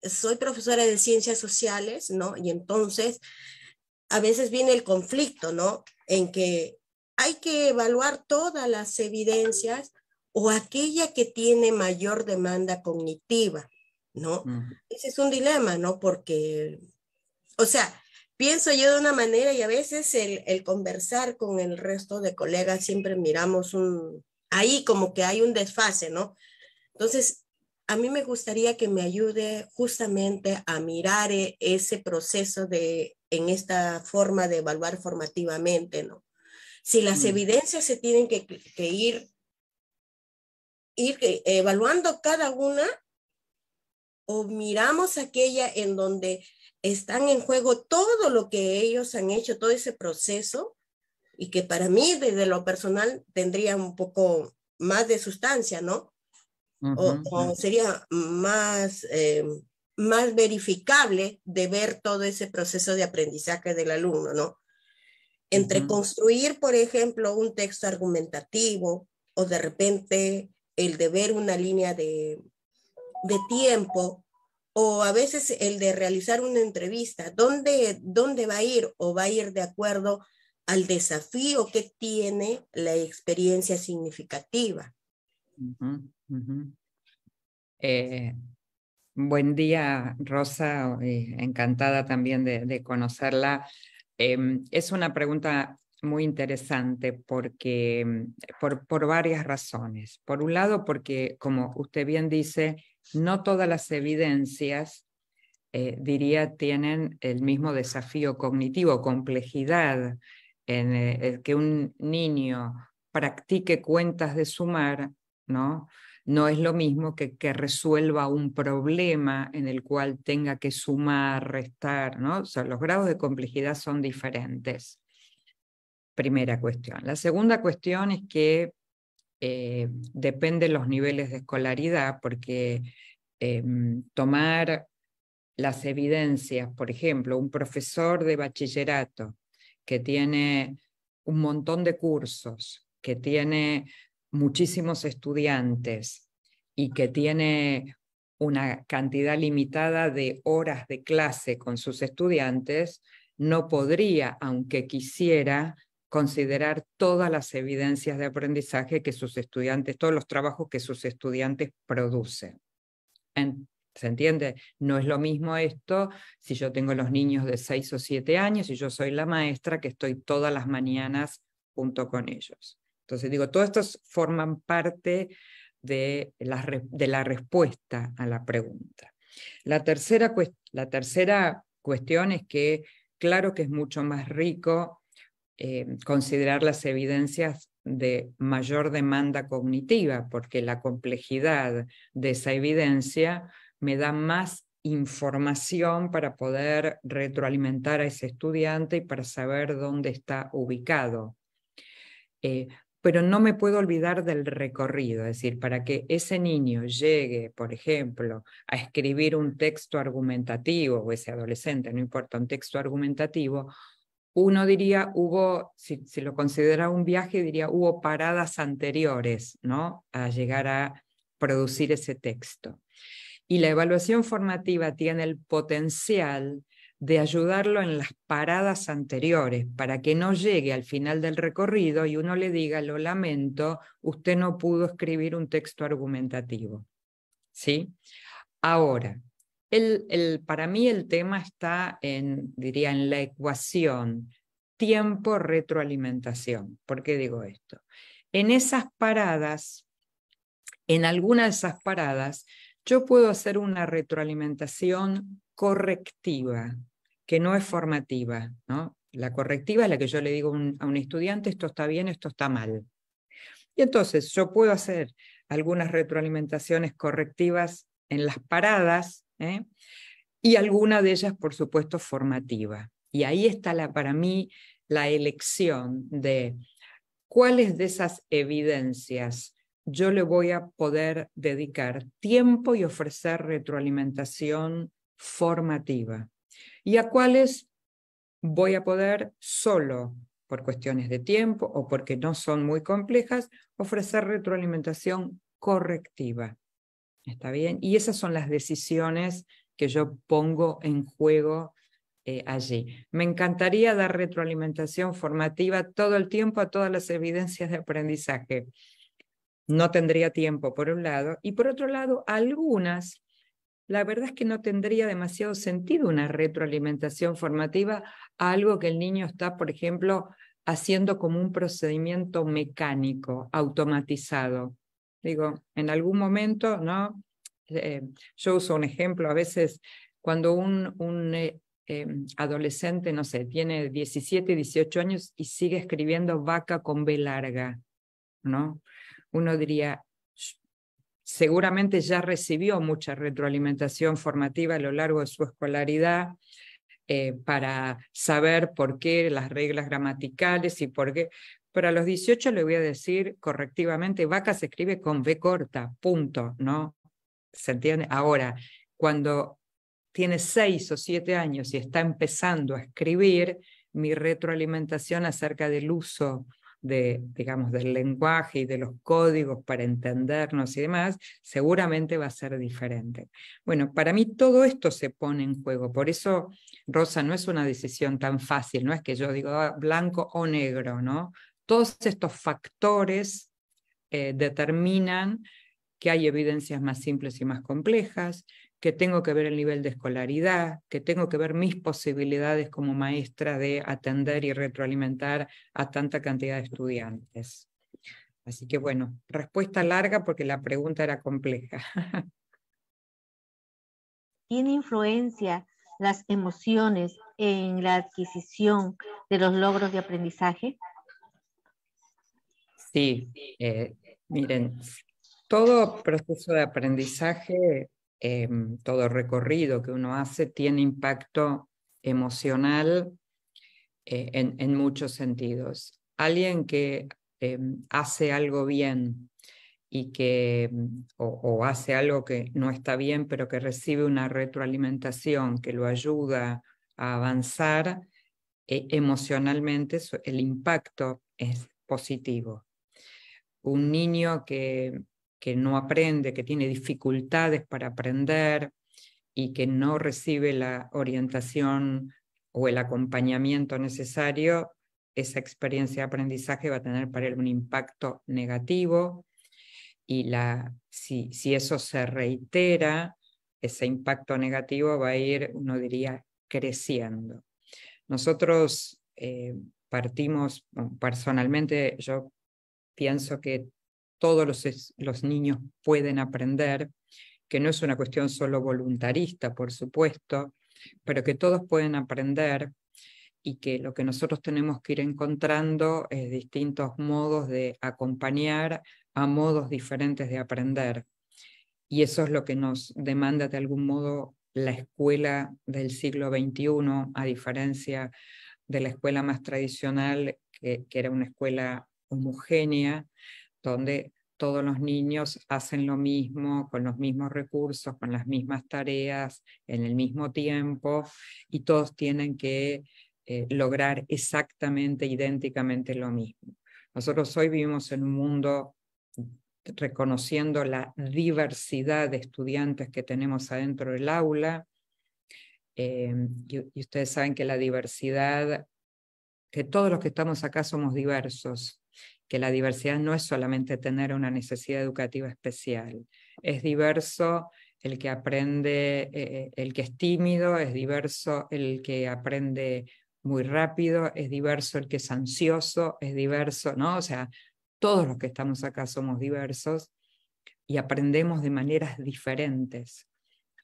Soy profesora de ciencias sociales, ¿no? Y entonces a veces viene el conflicto, ¿no? En que hay que evaluar todas las evidencias o aquella que tiene mayor demanda cognitiva, ¿no? Ese es un dilema, ¿no? Porque, o sea, pienso yo de una manera y a veces el, conversar con el resto de colegas siempre miramos un, ahí como que hay un desfase, ¿no? Entonces, a mí me gustaría que me ayude justamente a mirar e, ese proceso de, en esta forma de evaluar formativamente, ¿no? Si las mm. evidencias se tienen que, que, ir ir eh, evaluando cada una o miramos aquella en donde están en juego todo lo que ellos han hecho, todo ese proceso, y que para mí desde lo personal tendría un poco más de sustancia, ¿no? o, sería más, eh, más verificable de ver todo ese proceso de aprendizaje del alumno, ¿no? Entre construir, por ejemplo, un texto argumentativo o de repente el de ver una línea de, tiempo o a veces el de realizar una entrevista, ¿dónde, ¿dónde va a ir o va a ir de acuerdo al desafío que tiene la experiencia significativa? Eh, buen día, Rosa, eh, encantada también de, conocerla. Em, es una pregunta muy interesante porque, mm, por, varias razones. Por un lado, porque, como usted bien dice, no todas las evidencias eh, diría, tienen el mismo desafío cognitivo, complejidad, en eh, que un niño practique cuentas de sumar, ¿no? No es lo mismo que, que resuelva un problema en el cual tenga que sumar, restar, ¿no? O sea, los grados de complejidad son diferentes. Primera cuestión. La segunda cuestión es que eh, depende los niveles de escolaridad, porque eh, tomar las evidencias, por ejemplo, un profesor de bachillerato que tiene un montón de cursos, que tiene muchísimos estudiantes y que tiene una cantidad limitada de horas de clase con sus estudiantes, no podría, aunque quisiera, considerar todas las evidencias de aprendizaje que sus estudiantes, todos los trabajos que sus estudiantes producen. ¿Se entiende? No es lo mismo esto si yo tengo los niños de 6 o 7 años y yo soy la maestra que estoy todas las mañanas junto con ellos. Entonces digo, todos estos forman parte de la, respuesta a la pregunta. La tercera, la tercera cuestión es que claro que es mucho más rico Em, considerar las evidencias de mayor demanda cognitiva, porque la complejidad de esa evidencia me da más información para poder retroalimentar a ese estudiante y para saber dónde está ubicado. Eh, pero no me puedo olvidar del recorrido, es decir, para que ese niño llegue, por ejemplo, a escribir un texto argumentativo, o ese adolescente, no importa, un texto argumentativo, uno diría, hubo, si, lo considera un viaje, diría, hubo paradas anteriores ¿no? a llegar a producir ese texto. Y la evaluación formativa tiene el potencial de ayudarlo en las paradas anteriores para que no llegue al final del recorrido y uno le diga, lo lamento, usted no pudo escribir un texto argumentativo. ¿Sí? Ahora, el, para mí el tema está en, diría, en la ecuación tiempo-retroalimentación. ¿Por qué digo esto? En esas paradas, en algunas de esas paradas, yo puedo hacer una retroalimentación correctiva, que no es formativa. ¿no? La correctiva es la que yo le digo a un estudiante, esto está bien, esto está mal. Y entonces yo puedo hacer algunas retroalimentaciones correctivas en las paradas ¿eh? y alguna de ellas, por supuesto, formativa. Y ahí está la, para mí la elección de cuáles de esas evidencias yo le voy a poder dedicar tiempo y ofrecer retroalimentación formativa y a cuáles voy a poder solo por cuestiones de tiempo o porque no son muy complejas, ofrecer retroalimentación correctiva. ¿Está bien? Y esas son las decisiones que yo pongo en juego eh, allí. Me encantaría dar retroalimentación formativa todo el tiempo a todas las evidencias de aprendizaje. No tendría tiempo, por un lado, y por otro lado, algunas, la verdad es que no tendría demasiado sentido una retroalimentación formativa a algo que el niño está, por ejemplo, haciendo como un procedimiento mecánico, automatizado. Digo, en algún momento, ¿no? Eh, yo uso un ejemplo, a veces cuando un, eh, em, adolescente, no sé, tiene 17, 18 años y sigue escribiendo vaca con B larga, ¿no? Uno diría, seguramente ya recibió mucha retroalimentación formativa a lo largo de su escolaridad, eh, para saber por qué las reglas gramaticales y por qué, pero a los 18 le voy a decir correctivamente, vaca se escribe con B corta, punto, ¿no? ¿Se entiende? Ahora, cuando tiene seis o siete años y está empezando a escribir, mi retroalimentación acerca del uso de, digamos, del lenguaje y de los códigos para entendernos y demás, seguramente va a ser diferente. Bueno, para mí todo esto se pone en juego, por eso, Rosa, no es una decisión tan fácil, no es que yo digo ah, blanco o negro, ¿no? Todos estos factores eh, determinan que hay evidencias más simples y más complejas, que tengo que ver el nivel de escolaridad, que tengo que ver mis posibilidades como maestra de atender y retroalimentar a tanta cantidad de estudiantes. Así que bueno, respuesta larga porque la pregunta era compleja. ¿Tiene influencia las emociones en la adquisición de los logros de aprendizaje? Sí, eh, miren, todo proceso de aprendizaje, em, todo recorrido que uno hace tiene impacto emocional eh, en, muchos sentidos. Alguien que em, hace algo bien y que em, o hace algo que no está bien, pero que recibe una retroalimentación que lo ayuda a avanzar, e, emocionalmente el impacto es positivo un niño que, que no aprende, que tiene dificultades para aprender y que no recibe la orientación o el acompañamiento necesario, esa experiencia de aprendizaje va a tener para él un impacto negativo y la, si, eso se reitera, ese impacto negativo va a ir, uno diría, creciendo. Nosotros eh, partimos, personalmente yo pienso que todos los, niños pueden aprender, que no es una cuestión solo voluntarista, por supuesto, pero que todos pueden aprender y que lo que nosotros tenemos que ir encontrando es distintos modos de acompañar a modos diferentes de aprender. Y eso es lo que nos demanda de algún modo la escuela del siglo XXI, a diferencia de la escuela más tradicional, que, que era una escuela homogénea, donde todos los niños hacen lo mismo, con los mismos recursos, con las mismas tareas, en el mismo tiempo, y todos tienen que eh, lograr exactamente, idénticamente lo mismo. Nosotros hoy vivimos en un mundo reconociendo la diversidad de estudiantes que tenemos adentro del aula, eh, y ustedes saben que la diversidad, que todos los que estamos acá somos diversos, que la diversidad no es solamente tener una necesidad educativa especial, es diverso el que aprende, eh, el que es tímido, es diverso el que aprende muy rápido, es diverso el que es ansioso, es diverso, ¿no? O sea, todos los que estamos acá somos diversos y aprendemos de maneras diferentes.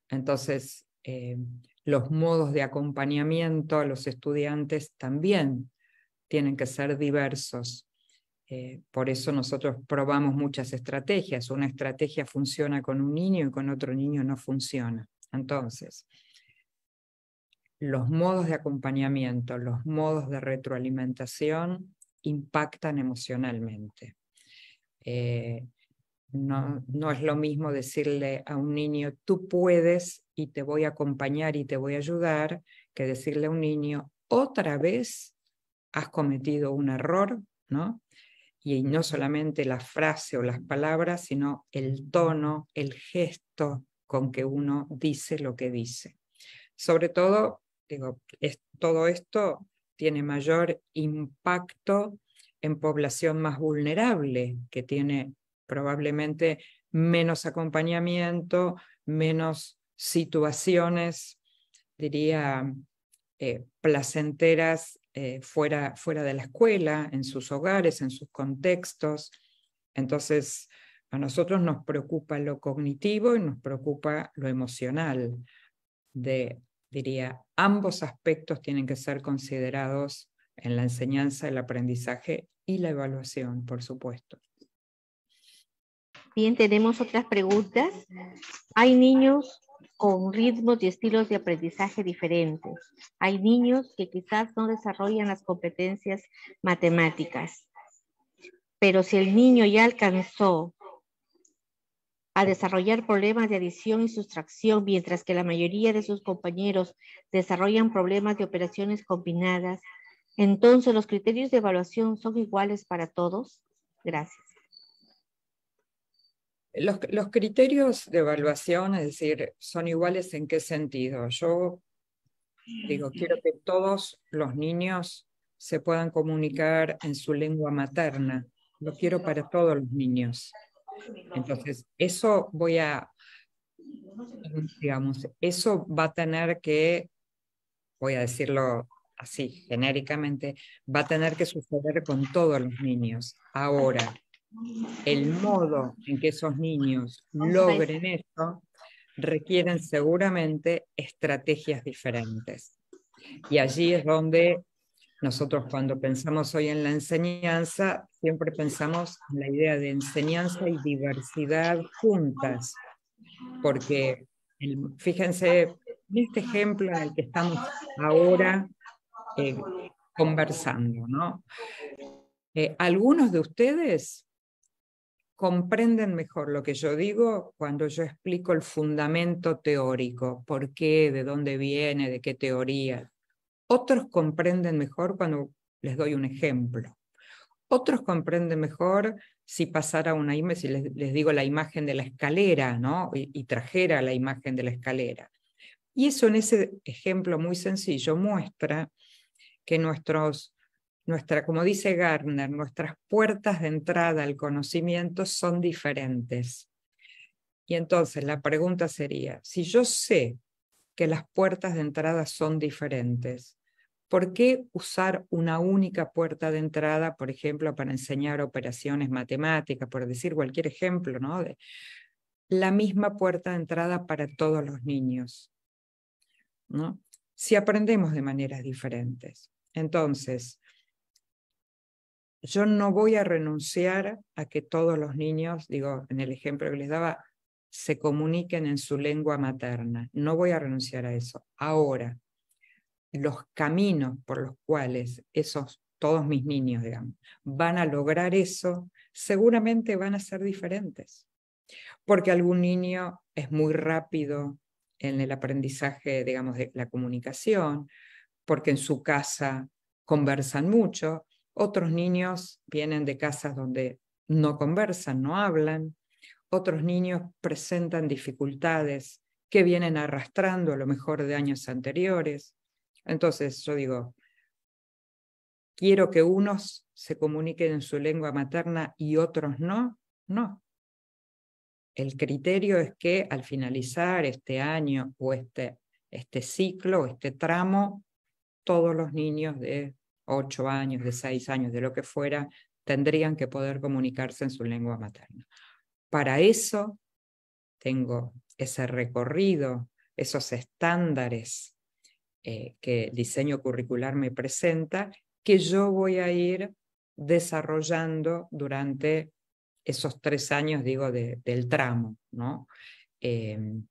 Entonces, eh, los modos de acompañamiento a los estudiantes también tienen que ser diversos eh, por eso nosotros probamos muchas estrategias. Una estrategia funciona con un niño y con otro niño no funciona. Entonces, los modos de acompañamiento, los modos de retroalimentación impactan emocionalmente. Eh, no, no, es lo mismo decirle a un niño, tú puedes y te voy a acompañar y te voy a ayudar, que decirle a un niño, otra vez has cometido un error, ¿no? y no solamente la frase o las palabras, sino el tono, el gesto con que uno dice lo que dice. Sobre todo, digo, todo esto tiene mayor impacto en población más vulnerable, que tiene probablemente menos acompañamiento, menos situaciones, diría, eh, placenteras eh, fuera, fuera de la escuela, en sus hogares, en sus contextos. Entonces, a nosotros nos preocupa lo cognitivo y nos preocupa lo emocional. De, diría, ambos aspectos tienen que ser considerados en la enseñanza, el aprendizaje y la evaluación, por supuesto. Bien, tenemos otras preguntas. Hay niños con ritmos y estilos de aprendizaje diferentes. Hay niños que quizás no desarrollan las competencias matemáticas, pero si el niño ya alcanzó a desarrollar problemas de adición y sustracción, mientras que la mayoría de sus compañeros desarrollan problemas de operaciones combinadas, entonces los criterios de evaluación son iguales para todos. Gracias. Los, criterios de evaluación, es decir, son iguales en qué sentido. Yo digo, quiero que todos los niños se puedan comunicar en su lengua materna. Lo quiero para todos los niños. Entonces, eso voy a, eso va a tener que, voy a decirlo así genéricamente, va a tener que suceder con todos los niños. Ahora, el modo en que esos niños logren esto requieren seguramente estrategias diferentes. Y allí es donde nosotros cuando pensamos hoy en la enseñanza, siempre pensamos en la idea de enseñanza y diversidad juntas, porque fíjense este ejemplo al que estamos ahora eh, conversando, ¿no? Eh, algunos de ustedes comprenden mejor lo que yo digo cuando yo explico el fundamento teórico, por qué, de dónde viene, de qué teoría. Otros comprenden mejor cuando les doy un ejemplo. Otros comprenden mejor si pasara una imagen, si les, digo la imagen de la escalera, ¿no? y trajera la imagen de la escalera. Y eso en ese ejemplo muy sencillo muestra que nuestros nuestra, como dice Gardner, nuestras puertas de entrada al conocimiento son diferentes. Y entonces la pregunta sería, si yo sé que las puertas de entrada son diferentes, ¿por qué usar una única puerta de entrada, por ejemplo, para enseñar operaciones matemáticas, por decir cualquier ejemplo, ¿no? la misma puerta de entrada para todos los niños, ¿no? Si aprendemos de maneras diferentes. Entonces, yo no voy a renunciar a que todos los niños, digo, en el ejemplo que les daba, se comuniquen en su lengua materna. No voy a renunciar a eso. Ahora, los caminos por los cuales esos, todos mis niños, digamos, van a lograr eso, seguramente van a ser diferentes. Porque algún niño es muy rápido en el aprendizaje, digamos, de la comunicación, porque en su casa conversan mucho, otros niños vienen de casas donde no conversan, no hablan. Otros niños presentan dificultades que vienen arrastrando a lo mejor de años anteriores. Entonces yo digo, quiero que unos se comuniquen en su lengua materna y otros no. No. El criterio es que al finalizar este año o este, este ciclo, este tramo, todos los niños de ocho años, de seis años, de lo que fuera, tendrían que poder comunicarse en su lengua materna. Para eso tengo ese recorrido, esos estándares eh, que el diseño curricular me presenta, que yo voy a ir desarrollando durante esos tres años, digo, del tramo, ¿no? Em,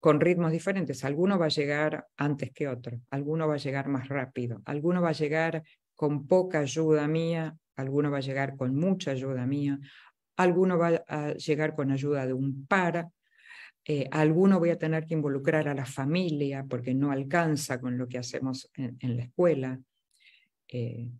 con ritmos diferentes. Alguno va a llegar antes que otro, alguno va a llegar más rápido, alguno va a llegar con poca ayuda mía, alguno va a llegar con mucha ayuda mía, alguno va a llegar con ayuda de un para, eh, alguno voy a tener que involucrar a la familia porque no alcanza con lo que hacemos en, la escuela, eh,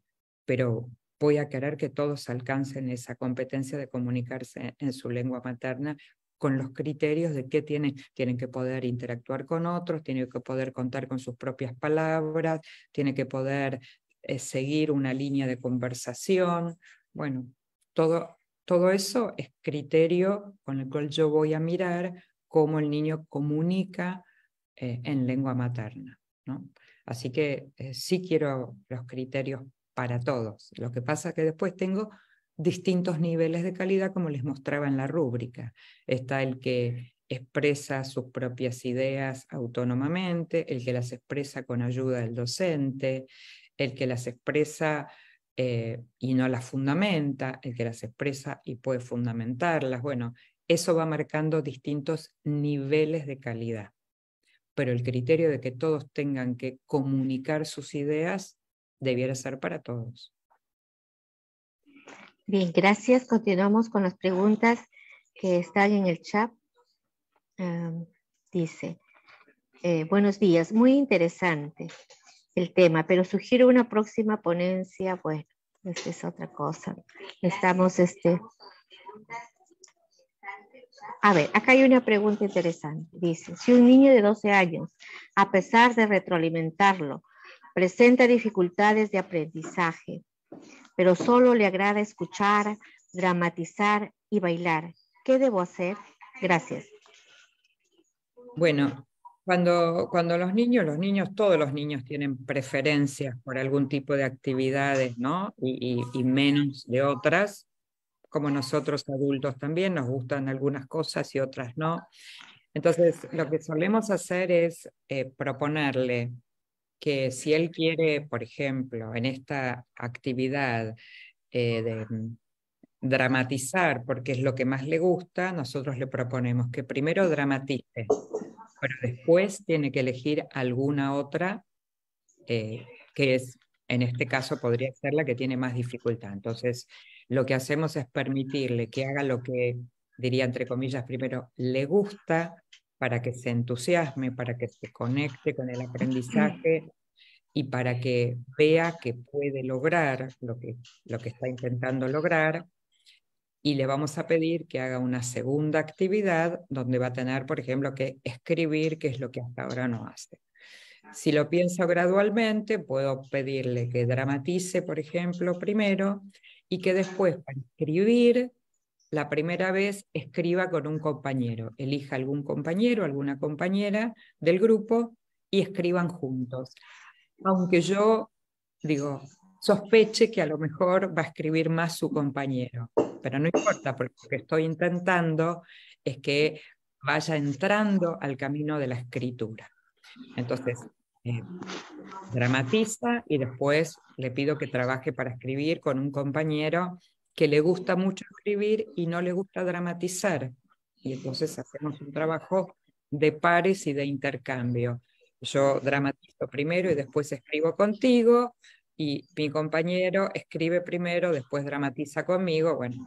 pero voy a querer que todos alcancen esa competencia de comunicarse en su lengua materna con los criterios de qué tienen. Tienen que poder interactuar con otros, tienen que poder contar con sus propias palabras, tiene que poder eh, seguir una línea de conversación. Bueno, todo, todo eso es criterio con el cual yo voy a mirar cómo el niño comunica eh, en lengua materna. Así que eh, sí quiero los criterios para todos. Lo que pasa es que después tengo distintos niveles de calidad, como les mostraba en la rúbrica. Está el que expresa sus propias ideas autónomamente, el que las expresa con ayuda del docente, el que las expresa eh, y no las fundamenta, el que las expresa y puede fundamentarlas. Bueno, eso va marcando distintos niveles de calidad. Pero el criterio de que todos tengan que comunicar sus ideas debiera ser para todos. Bien, gracias. Continuamos con las preguntas que están en el chat. dice, eh, buenos días, muy interesante el tema, pero sugiero una próxima ponencia. Bueno, esta es otra cosa. Estamos, este... A ver, acá hay una pregunta interesante. Dice, si un niño de 12 años, a pesar de retroalimentarlo, presenta dificultades de aprendizaje, pero solo le agrada escuchar, dramatizar y bailar. ¿Qué debo hacer? Gracias. Bueno, cuando, cuando, los niños, los niños, todos los niños tienen preferencias por algún tipo de actividades, ¿no? Y, menos de otras, como nosotros adultos también, nos gustan algunas cosas y otras no. Entonces, lo que solemos hacer es eh, proponerle que si él quiere, por ejemplo, en esta actividad eh, mm, dramatizar, porque es lo que más le gusta, nosotros le proponemos que primero dramatice, pero después tiene que elegir alguna otra eh, que es, en este caso podría ser la que tiene más dificultad. Entonces, lo que hacemos es permitirle que haga lo que, diría entre comillas, primero le gusta, para que se entusiasme, para que se conecte con el aprendizaje y para que vea que puede lograr lo que, lo que está intentando lograr. Y le vamos a pedir que haga una segunda actividad donde va a tener, por ejemplo, que escribir, que es lo que hasta ahora no hace. Si lo pienso gradualmente, puedo pedirle que dramatice, por ejemplo, primero, y que después para escribir la primera vez escriba con un compañero. Elija algún compañero, alguna compañera del grupo y escriban juntos. Aunque yo, digo, sospeche que a lo mejor va a escribir más su compañero, pero no importa, porque lo que estoy intentando es que vaya entrando al camino de la escritura. Entonces, eh, dramatiza y después le pido que trabaje para escribir con un compañero que le gusta mucho escribir y no le gusta dramatizar. Y entonces hacemos un trabajo de pares y de intercambio. Yo dramatizo primero y después escribo contigo, y mi compañero escribe primero, después dramatiza conmigo, bueno,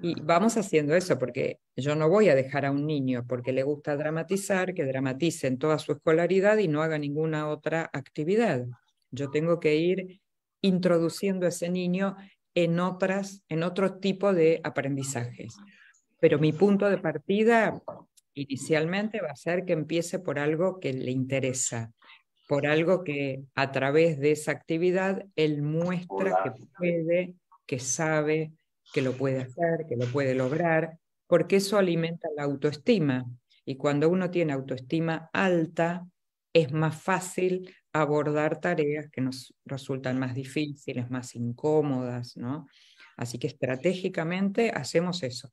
y vamos haciendo eso porque yo no voy a dejar a un niño porque le gusta dramatizar, que dramatice en toda su escolaridad y no haga ninguna otra actividad. Yo tengo que ir introduciendo a ese niño en, otras, en otro tipo de aprendizajes. Pero mi punto de partida inicialmente va a ser que empiece por algo que le interesa, por algo que a través de esa actividad él muestra que puede, que sabe, que lo puede hacer, que lo puede lograr, porque eso alimenta la autoestima. Y cuando uno tiene autoestima alta, es más fácil abordar tareas que nos resultan más difíciles, más incómodas, ¿no? Así que estratégicamente hacemos eso.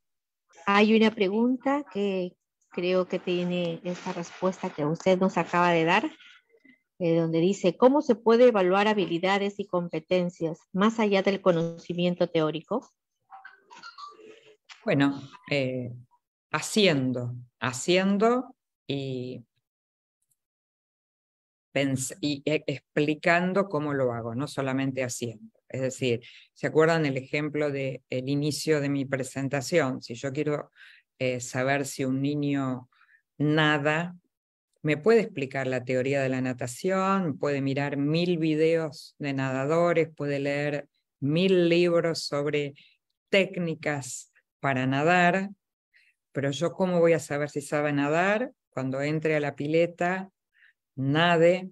Hay una pregunta que creo que tiene esta respuesta que usted nos acaba de dar, eh, donde dice, ¿cómo se puede evaluar habilidades y competencias más allá del conocimiento teórico? Bueno, eh, haciendo, haciendo y y e-, explicando cómo lo hago, no solamente haciendo. Es decir, ¿se acuerdan el ejemplo del el inicio de mi presentación? Si yo quiero eh, saber si un niño nada, me puede explicar la teoría de la natación, puede mirar mil videos de nadadores, puede leer mil libros sobre técnicas para nadar, pero yo cómo voy a saber si sabe nadar cuando entre a la pileta nade,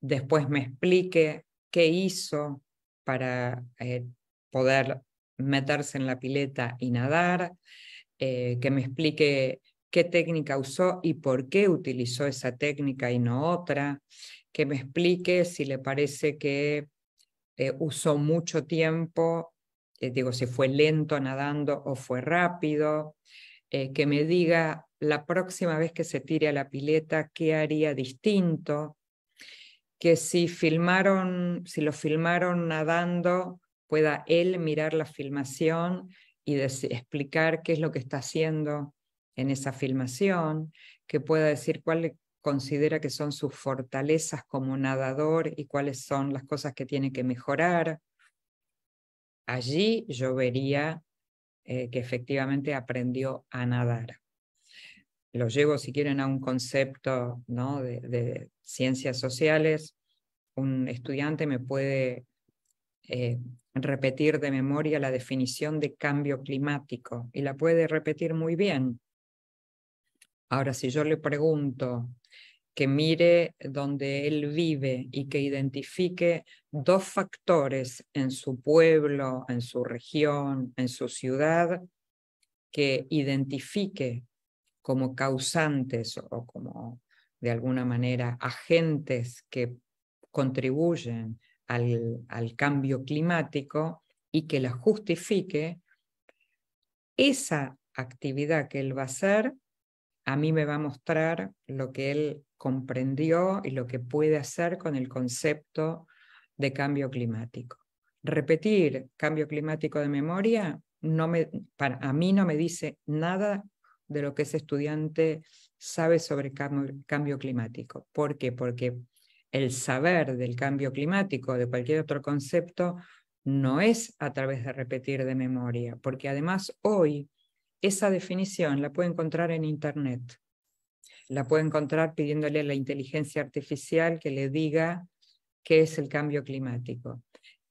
después me explique qué hizo para eh, poder meterse en la pileta y nadar, eh, que me explique qué técnica usó y por qué utilizó esa técnica y no otra, que me explique si le parece que eh, usó mucho tiempo, digo, si fue lento nadando o fue rápido, que me diga la próxima vez que se tire a la pileta, qué haría distinto, que si filmaron, si lo filmaron nadando, pueda él mirar la filmación y explicar qué es lo que está haciendo en esa filmación, que pueda decir cuál considera que son sus fortalezas como nadador y cuáles son las cosas que tiene que mejorar. Allí yo vería eh, que efectivamente aprendió a nadar lo llevo, si quieren, a un concepto de, ciencias sociales, un estudiante me puede eh, repetir de memoria la definición de cambio climático y la puede repetir muy bien. Ahora, si yo le pregunto que mire donde él vive y que identifique dos factores en su pueblo, en su región, en su ciudad, que identifique como causantes o como de alguna manera agentes que contribuyen al, cambio climático y que la justifique, esa actividad que él va a hacer a mí me va a mostrar lo que él comprendió y lo que puede hacer con el concepto de cambio climático. Repetir cambio climático de memoria no me, a mí no me dice nada de lo que ese estudiante sabe sobre cambio climático. ¿Por qué? Porque el saber del cambio climático, de cualquier otro concepto, no es a través de repetir de memoria, porque además hoy esa definición la puede encontrar en Internet, la puede encontrar pidiéndole a la inteligencia artificial que le diga qué es el cambio climático.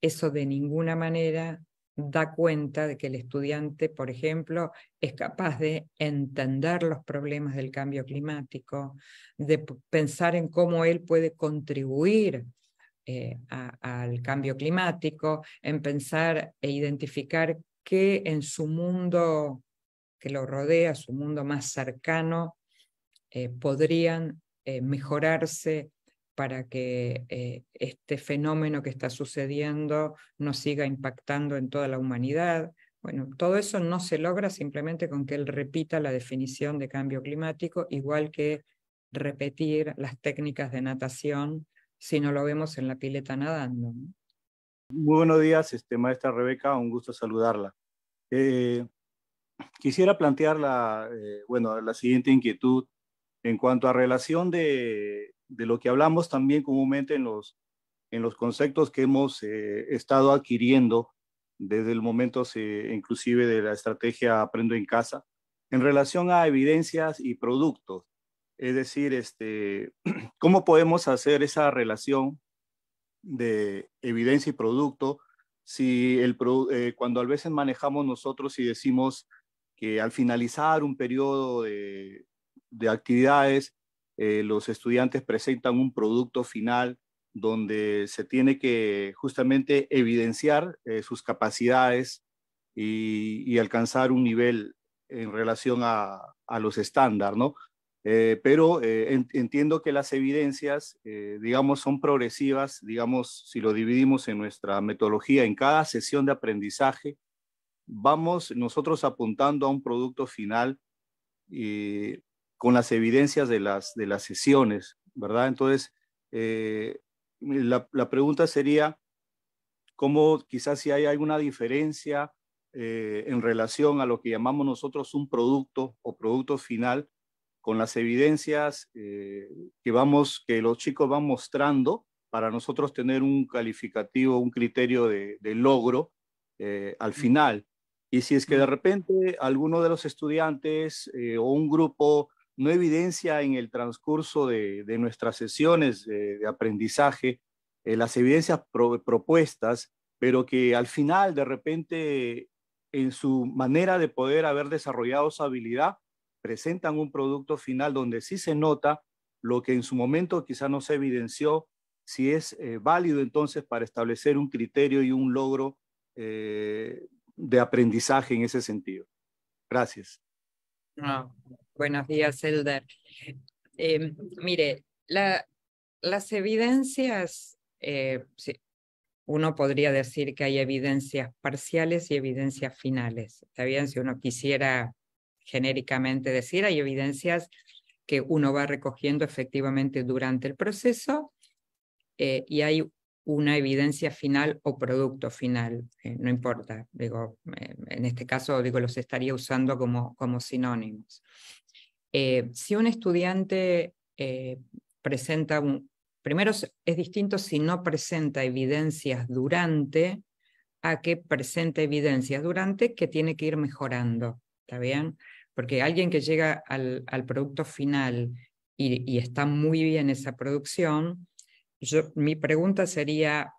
Eso de ninguna manera da cuenta de que el estudiante, por ejemplo, es capaz de entender los problemas del cambio climático, de pensar en cómo él puede contribuir eh, al cambio climático, en pensar e identificar que en su mundo que lo rodea, su mundo más cercano, eh, podrían eh, mejorarse para que eh, este fenómeno que está sucediendo no siga impactando en toda la humanidad. Bueno, todo eso no se logra simplemente con que él repita la definición de cambio climático, igual que repetir las técnicas de natación si no lo vemos en la pileta nadando. Muy buenos días, este, maestra Rebeca, un gusto saludarla. Eh, quisiera plantear la, eh, bueno, la siguiente inquietud en cuanto a relación de de lo que hablamos también comúnmente en los, en los conceptos que hemos eh, estado adquiriendo desde el momento inclusive de la estrategia Aprendo en Casa, en relación a evidencias y productos. Es decir, este, cómo podemos hacer esa relación de evidencia y producto si el, eh, cuando a veces manejamos nosotros y decimos que al finalizar un periodo de, de actividades eh, los estudiantes presentan un producto final donde se tiene que justamente evidenciar eh, sus capacidades y, alcanzar un nivel en relación a, los estándares, ¿no? Eh, pero entiendo que las evidencias, digamos, son progresivas, digamos, si lo dividimos en nuestra metodología, en cada sesión de aprendizaje, vamos nosotros apuntando a un producto final y con las evidencias de las, de las sesiones, ¿verdad? Entonces, eh, la, pregunta sería, ¿cómo quizás si hay alguna diferencia eh, en relación a lo que llamamos nosotros un producto o producto final con las evidencias eh, que, vamos, que los chicos van mostrando para nosotros tener un calificativo, un criterio de, logro al final? Y si es que de repente alguno de los estudiantes o un grupo no evidencia en el transcurso de, nuestras sesiones eh, de, aprendizaje eh, las evidencias propuestas, pero que al final de repente en su manera de poder haber desarrollado esa habilidad, presentan un producto final donde sí se nota lo que en su momento quizá no se evidenció, si es eh, válido entonces para establecer un criterio y un logro de aprendizaje en ese sentido. Gracias. Ah, Buenos días, Elder. Em, mire, las evidencias, eh, uno podría decir que hay evidencias parciales y evidencias finales. Está bien, si uno quisiera genéricamente decir, hay evidencias que uno va recogiendo efectivamente durante el proceso eh, y hay una evidencia final o producto final, eh, no importa, digo, en este caso digo, los estaría usando como, como sinónimos. Eh, si un estudiante eh, presenta un... Primero es distinto si no presenta evidencias durante a que presenta evidencias durante que tiene que ir mejorando, ¿está bien? Porque alguien que llega al, producto final y, está muy bien esa producción, mi pregunta sería,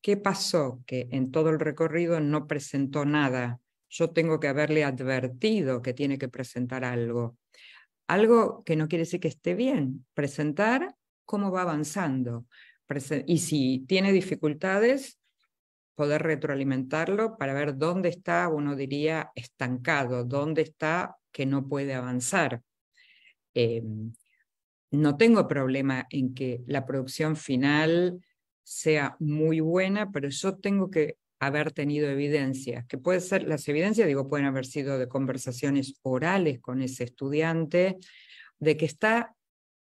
¿qué pasó que en todo el recorrido no presentó nada? Yo tengo que haberle advertido que tiene que presentar algo. Algo que no quiere decir que esté bien, presentar cómo va avanzando. Y si tiene dificultades, poder retroalimentarlo para ver dónde está, uno diría, estancado, dónde está que no puede avanzar. Em, no tengo problema en que la producción final sea muy buena, pero yo tengo que haber tenido evidencias, que puede ser, las evidencias, digo, pueden haber sido de conversaciones orales con ese estudiante, de que está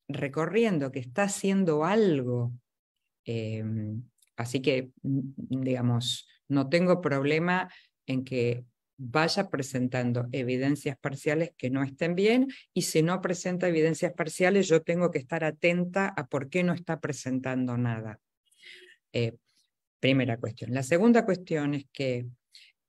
recorriendo, que está haciendo algo. Em, así que, mm, digamos, no tengo problema en que vaya presentando evidencias parciales que no estén bien y si no presenta evidencias parciales yo tengo que estar atenta a por qué no está presentando nada. Eh, Primera cuestión. La segunda cuestión es que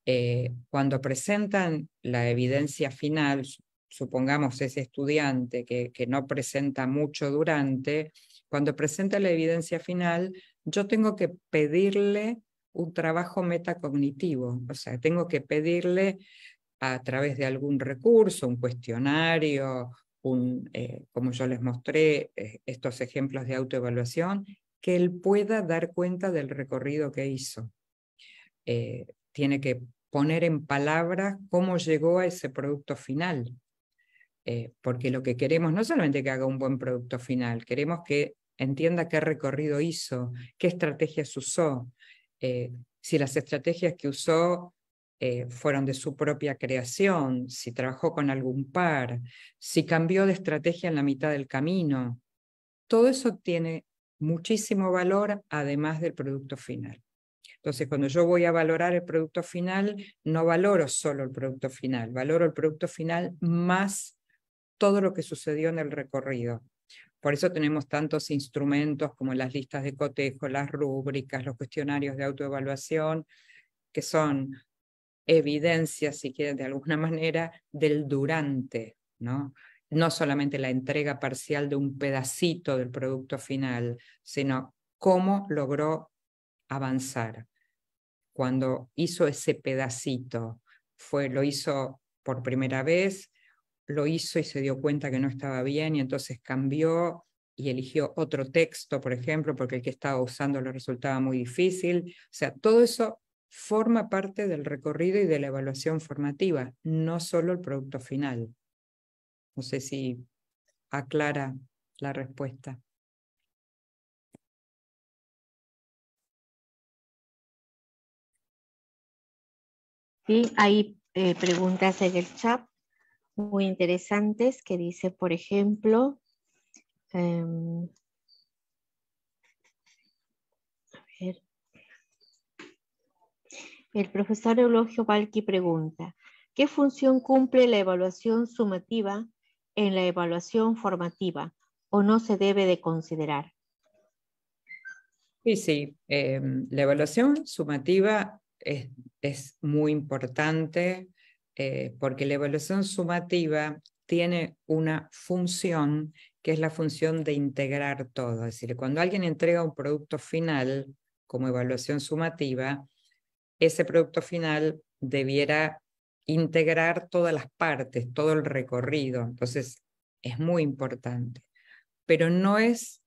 eh, cuando presentan la evidencia final, supongamos ese estudiante que, no presenta mucho durante, cuando presenta la evidencia final, yo tengo que pedirle un trabajo metacognitivo, o sea, tengo que pedirle a través de algún recurso, un cuestionario, un, eh, como yo les mostré, eh, estos ejemplos de autoevaluación, que él pueda dar cuenta del recorrido que hizo. Eh, tiene que poner en palabras cómo llegó a ese producto final, eh, porque lo que queremos no solamente que haga un buen producto final, queremos que entienda qué recorrido hizo, qué estrategias usó, eh, si las estrategias que usó fueron de su propia creación, si trabajó con algún par, si cambió de estrategia en la mitad del camino. Todo eso tiene muchísimo valor además del producto final. Entonces, cuando yo voy a valorar el producto final, no valoro solo el producto final, valoro el producto final más todo lo que sucedió en el recorrido. Por eso tenemos tantos instrumentos como las listas de cotejo, las rúbricas, los cuestionarios de autoevaluación, que son evidencias, si quieren, de alguna manera, del durante, ¿no? no solamente la entrega parcial de un pedacito del producto final, sino cómo logró avanzar. Cuando hizo ese pedacito, fue, lo hizo por primera vez, lo hizo y se dio cuenta que no estaba bien y entonces cambió y eligió otro texto, por ejemplo, porque el que estaba usando le resultaba muy difícil. O sea, todo eso forma parte del recorrido y de la evaluación formativa, no solo el producto final. No sé si aclara la respuesta. Sí, hay eh, preguntas en el chat muy interesantes que dice, por ejemplo, em, el profesor Eulogio Valky pregunta, ¿qué función cumple la evaluación sumativa en la evaluación formativa o no se debe de considerar? Sí, sí, em, la evaluación sumativa es, muy importante eh, porque la evaluación sumativa tiene una función que es la función de integrar todo. Es decir, cuando alguien entrega un producto final como evaluación sumativa, ese producto final debiera integrar todas las partes, todo el recorrido. Entonces, es muy importante. Pero no es,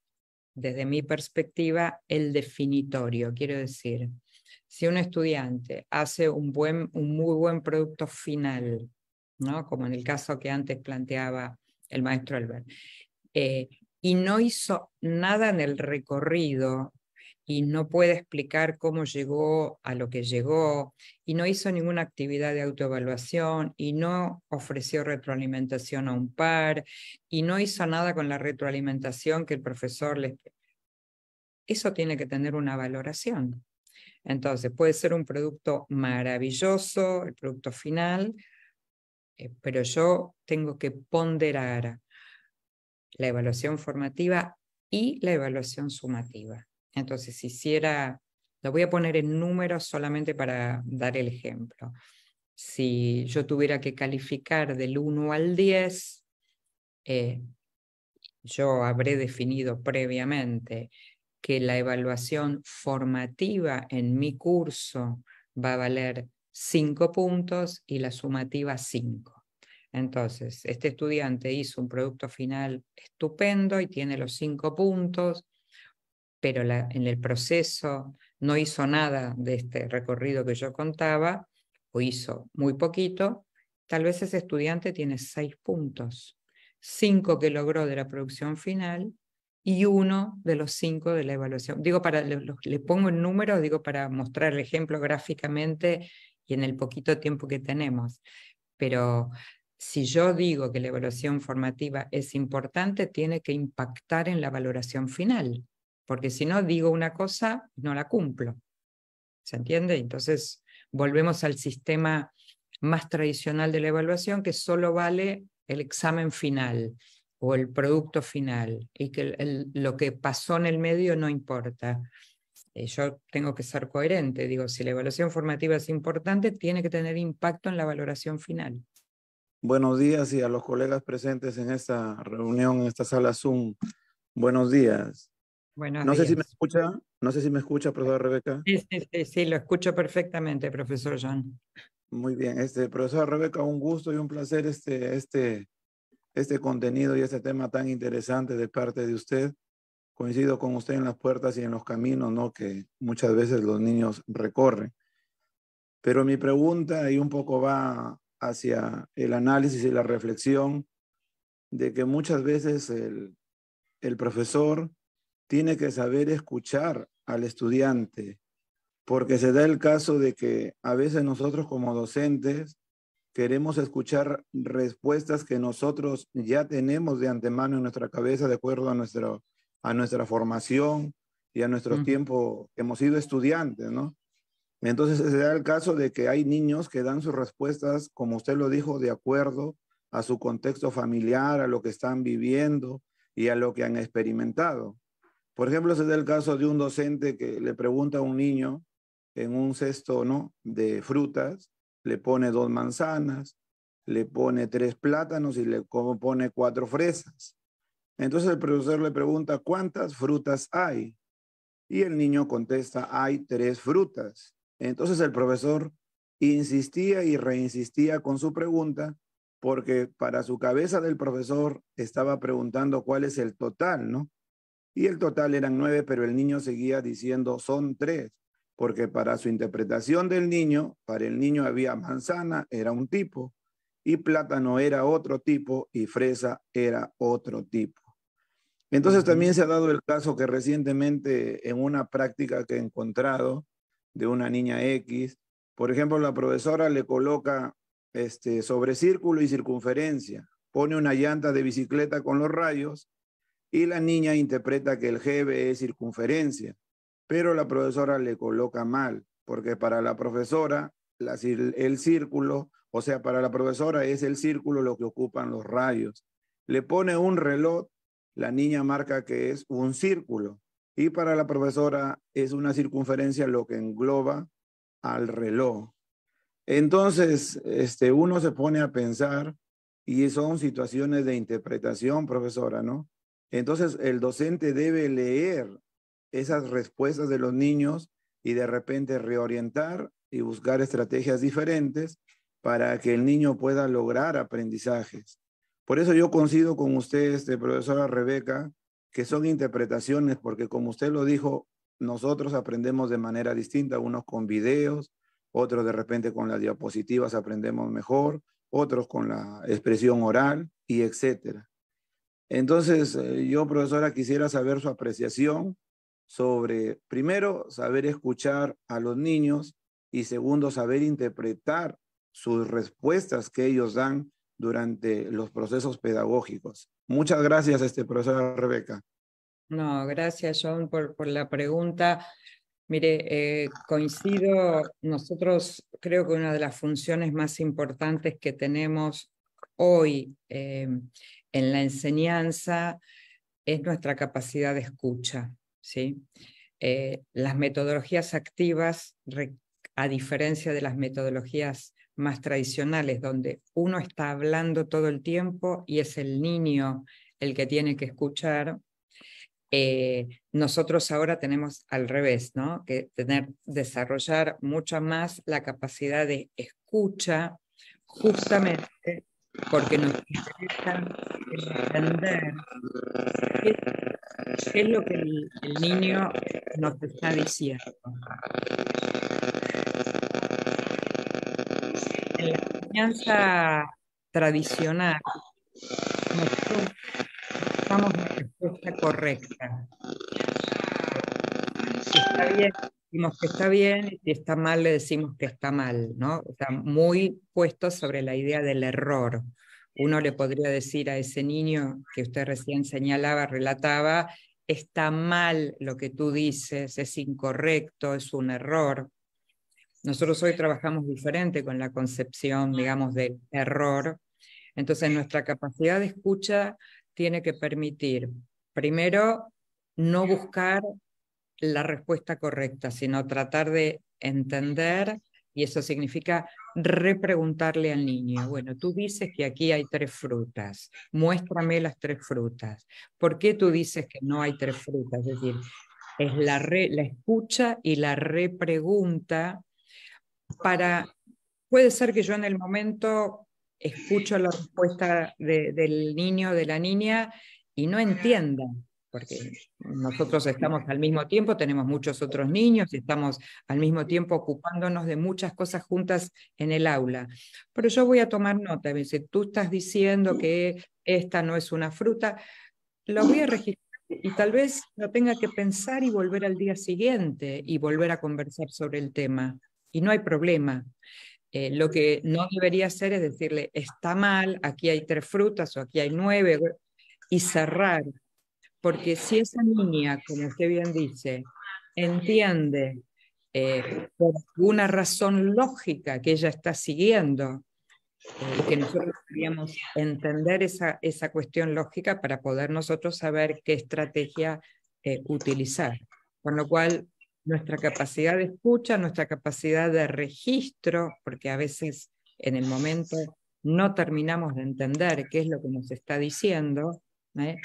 desde mi perspectiva, el definitorio. Quiero decir, si un estudiante hace un, buen, un muy buen producto final, ¿no? como en el caso que antes planteaba el maestro Albert, eh, y no hizo nada en el recorrido y no puede explicar cómo llegó a lo que llegó y no hizo ninguna actividad de autoevaluación y no ofreció retroalimentación a un par y no hizo nada con la retroalimentación que el profesor le... Eso tiene que tener una valoración. Entonces, puede ser un producto maravilloso, el producto final, eh, pero yo tengo que ponderar la evaluación formativa y la evaluación sumativa. Entonces, si hiciera, lo voy a poner en números solamente para dar el ejemplo. Si yo tuviera que calificar del 1 al 10, eh, yo habré definido previamente que la evaluación formativa en mi curso va a valer 5 puntos y la sumativa 5. Entonces, este estudiante hizo un producto final estupendo y tiene los 5 puntos pero en el proceso no hizo nada de este recorrido que yo contaba, o hizo muy poquito, tal vez ese estudiante tiene seis puntos, cinco que logró de la producción final y uno de los cinco de la evaluación. Digo, para, le, le pongo el número, digo, para mostrar el ejemplo gráficamente y en el poquito tiempo que tenemos. Pero si yo digo que la evaluación formativa es importante, tiene que impactar en la valoración final porque si no digo una cosa, no la cumplo. ¿Se entiende? Entonces volvemos al sistema más tradicional de la evaluación, que solo vale el examen final o el producto final y que lo que pasó en el medio no importa. Eh, yo tengo que ser coherente, digo, si la evaluación formativa es importante, tiene que tener impacto en la valoración final. Buenos días y a los colegas presentes en esta reunión, en esta sala Zoom. Buenos días no sé si me escucha, no sé si me escucha, profesora Rebeca. Sí, sí, lo escucho perfectamente, profesor John. Muy bien, este, profesora Rebeca, un gusto y un placer este, este, este contenido y este tema tan interesante de parte de usted. Coincido con usted en las puertas y en los caminos, ¿no? Que muchas veces los niños recorren. Pero mi pregunta y un poco va hacia el análisis y la reflexión de que muchas veces el, el profesor tiene que saber escuchar al estudiante, porque se da el caso de que a veces nosotros como docentes queremos escuchar respuestas que nosotros ya tenemos de antemano en nuestra cabeza de acuerdo a, a nuestra formación y a nuestro tiempo hemos sido estudiantes, ¿no? Entonces se da el caso de que hay niños que dan sus respuestas, como usted lo dijo, de acuerdo a su contexto familiar, a lo que están viviendo y a lo que han experimentado. Por ejemplo, se es el caso de un docente que le pregunta a un niño en un cesto ¿no? de frutas, le pone dos manzanas, le pone tres plátanos y le pone cuatro fresas. Entonces el profesor le pregunta, ¿cuántas frutas hay? Y el niño contesta, hay tres frutas. Entonces el profesor insistía y reinsistía con su pregunta porque para su cabeza del profesor estaba preguntando cuál es el total, ¿no? y el total eran nueve, pero el niño seguía diciendo son tres, porque para su interpretación del niño, para el niño había manzana, era un tipo, y plátano era otro tipo, y fresa era otro tipo. Entonces también se ha dado el caso que recientemente en una práctica que he encontrado de una niña X, por ejemplo, la profesora le coloca este, sobre círculo y circunferencia, pone una llanta de bicicleta con los rayos y la niña interpreta que el GB es circunferencia, pero la profesora le coloca mal, porque para la profesora el círculo, o sea, para la profesora es el círculo lo que ocupan los rayos. Le pone un reloj, la niña marca que es un círculo, y para la profesora es una circunferencia lo que engloba al reloj. Entonces, este, uno se pone a pensar y son situaciones de interpretación, profesora, ¿no? Entonces, el docente debe leer esas respuestas de los niños y de repente reorientar y buscar estrategias diferentes para que el niño pueda lograr aprendizajes. Por eso yo coincido con usted, este, profesora Rebeca, que son interpretaciones, porque como usted lo dijo, nosotros aprendemos de manera distinta, unos con videos, otros de repente con las diapositivas aprendemos mejor, otros con la expresión oral y etcétera. Entonces, eh, yo, profesora, quisiera saber su apreciación sobre, primero, saber escuchar a los niños y segundo, saber interpretar sus respuestas que ellos dan durante los procesos pedagógicos. Muchas gracias, este, profesora Rebeca. No, gracias, John, por, por la pregunta. Mire, eh, coincido, nosotros creo que una de las funciones más importantes que tenemos hoy eh, en la enseñanza es nuestra capacidad de escucha. ¿sí? Eh, las metodologías activas, a diferencia de las metodologías más tradicionales, donde uno está hablando todo el tiempo y es el niño el que tiene que escuchar, eh, nosotros ahora tenemos al revés, ¿no? Que tener, desarrollar mucho más la capacidad de escucha justamente porque nos interesa entender qué, es lo que el, niño nos está diciendo. En la enseñanza tradicional, nosotros buscamos la respuesta correcta. está bien, decimos que está bien y si está mal le decimos que está mal, ¿no? O muy puesto sobre la idea del error. Uno le podría decir a ese niño que usted recién señalaba, relataba, está mal lo que tú dices, es incorrecto, es un error. Nosotros hoy trabajamos diferente con la concepción, digamos, del error. Entonces, nuestra capacidad de escucha tiene que permitir, primero, no buscar la respuesta correcta, sino tratar de entender, y eso significa repreguntarle al niño, bueno, tú dices que aquí hay tres frutas, muéstrame las tres frutas. ¿Por qué tú dices que no hay tres frutas? Es decir, es la, la escucha y la repregunta para... Puede ser que yo en el momento escucho la respuesta del niño, o de la niña, y no entienda porque nosotros estamos al mismo tiempo, tenemos muchos otros niños, y estamos al mismo tiempo ocupándonos de muchas cosas juntas en el aula. Pero yo voy a tomar nota, si tú estás diciendo que esta no es una fruta, lo voy a registrar y tal vez lo tenga que pensar y volver al día siguiente y volver a conversar sobre el tema. Y no hay problema. Eh, lo que no debería hacer es decirle, está mal, aquí hay tres frutas o aquí hay nueve, y cerrar porque si esa niña, como usted bien dice, entiende eh, por alguna razón lógica que ella está siguiendo, eh, que nosotros queríamos entender esa, esa, cuestión lógica para poder nosotros saber qué estrategia eh, utilizar. Con lo cual, nuestra capacidad de escucha, nuestra capacidad de registro, porque a veces en el momento no terminamos de entender qué es lo que nos está diciendo, ¿eh?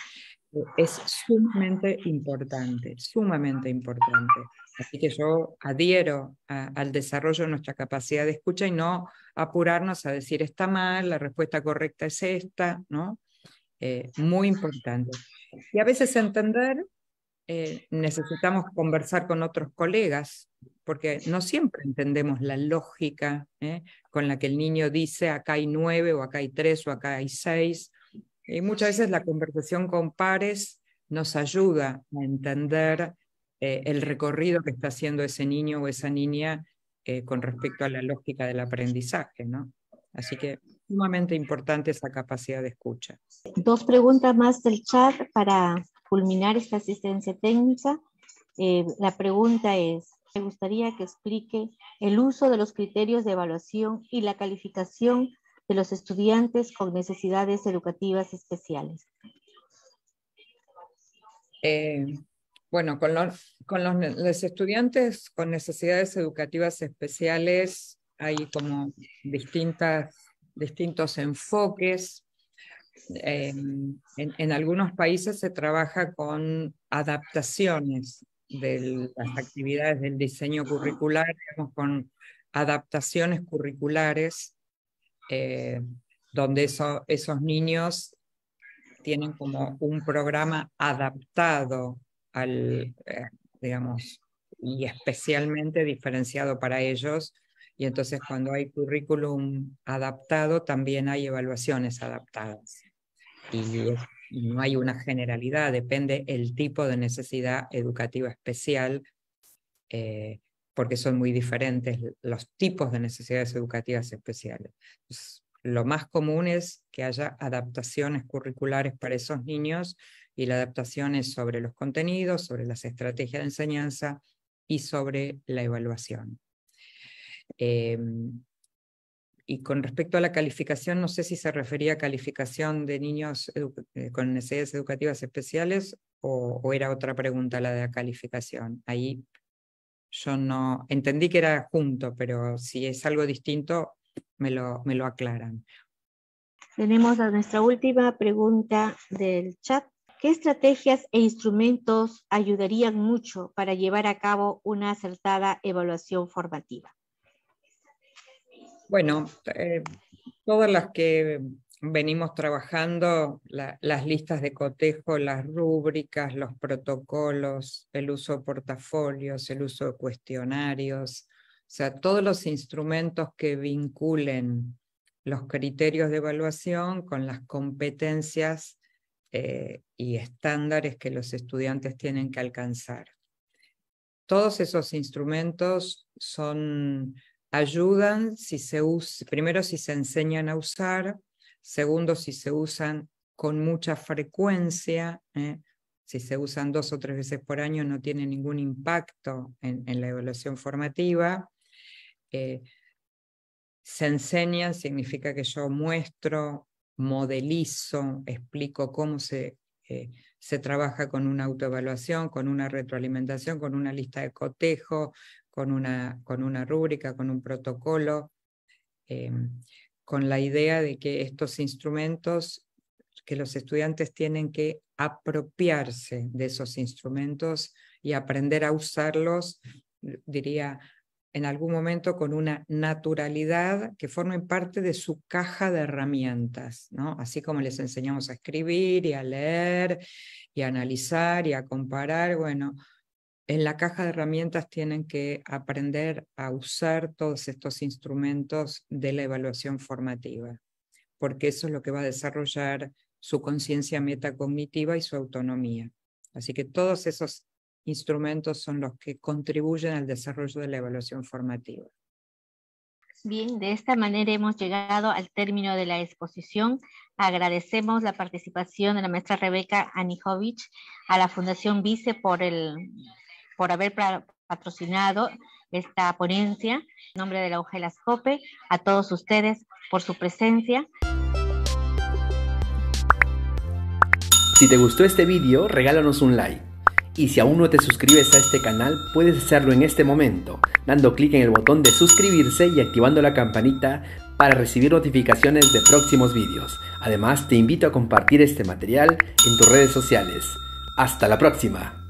es sumamente importante, sumamente importante. Así que yo adhiero al desarrollo de nuestra capacidad de escucha y no apurarnos a decir está mal, la respuesta correcta es esta, ¿no? Eh, muy importante. Y a veces entender, eh, necesitamos conversar con otros colegas, porque no siempre entendemos la lógica ¿eh? con la que el niño dice acá hay nueve o acá hay tres o acá hay seis y muchas veces la conversación con pares nos ayuda a entender eh, el recorrido que está haciendo ese niño o esa niña eh, con respecto a la lógica del aprendizaje, ¿no? Así que sumamente importante esa capacidad de escucha. Dos preguntas más del chat para culminar esta asistencia técnica. Eh, la pregunta es, me gustaría que explique el uso de los criterios de evaluación y la calificación de los estudiantes con necesidades educativas especiales? Eh, bueno, con, los, estudiantes con necesidades educativas especiales hay como distintas, distintos enfoques. Eh, en, en, algunos países se trabaja con adaptaciones de las actividades del diseño curricular, con adaptaciones curriculares eh, donde esos niños tienen como un programa adaptado al, eh, digamos, y especialmente diferenciado para ellos. Y entonces cuando hay currículum adaptado, también hay evaluaciones adaptadas. Y no hay una generalidad, depende el tipo de necesidad educativa especial eh, porque son muy diferentes los tipos de necesidades educativas especiales. lo más común es que haya adaptaciones curriculares para esos niños y la adaptación es sobre los contenidos, sobre las estrategias de enseñanza y sobre la evaluación. Em, y con respecto a la calificación, no sé si se refería a calificación de niños eh, con necesidades educativas especiales o, o, era otra pregunta la de la calificación. Ahí yo no entendí que era junto, pero si es algo distinto, me lo, aclaran. Tenemos a nuestra última pregunta del chat. ¿Qué estrategias e instrumentos ayudarían mucho para llevar a cabo una acertada evaluación formativa? Bueno, eh, todas las que venimos trabajando las listas de cotejo, las rúbricas, los protocolos, el uso de portafolios, el uso de cuestionarios, o sea, todos los instrumentos que vinculen los criterios de evaluación con las competencias eh, y estándares que los estudiantes tienen que alcanzar. Todos esos instrumentos son, ayudan si se primero si se enseñan a usar, Segundo, si se usan con mucha frecuencia, ¿eh? si se usan dos o tres veces por año, no tiene ningún impacto en, la evaluación formativa. Eh, se enseña significa que yo muestro, modelizo, explico cómo se, eh, se trabaja con una autoevaluación, con una retroalimentación, con una lista de cotejo, con una, con una rúbrica, con un protocolo con la idea de que estos instrumentos, que los estudiantes tienen que apropiarse de esos instrumentos y aprender a usarlos, diría, en algún momento con una naturalidad que formen parte de su caja de herramientas, ¿no? Así como les enseñamos a escribir y a leer y a analizar y a comparar, bueno, en la caja de herramientas tienen que aprender a usar todos estos instrumentos de la evaluación formativa, porque eso es lo que va a desarrollar su conciencia metacognitiva y su autonomía. Así que todos esos instrumentos son los que contribuyen al desarrollo de la evaluación formativa. Bien, de esta manera hemos llegado al término de la exposición. Agradecemos la participación de la maestra Rebeca Anijovic a la Fundación Vice por el por haber patrocinado esta ponencia. En nombre de la UGELAS a todos ustedes por su presencia. Si te gustó este vídeo, regálanos un like. Y si aún no te suscribes a este canal, puedes hacerlo en este momento, dando clic en el botón de suscribirse y activando la campanita para recibir notificaciones de próximos vídeos. Además, te invito a compartir este material en tus redes sociales. ¡Hasta la próxima!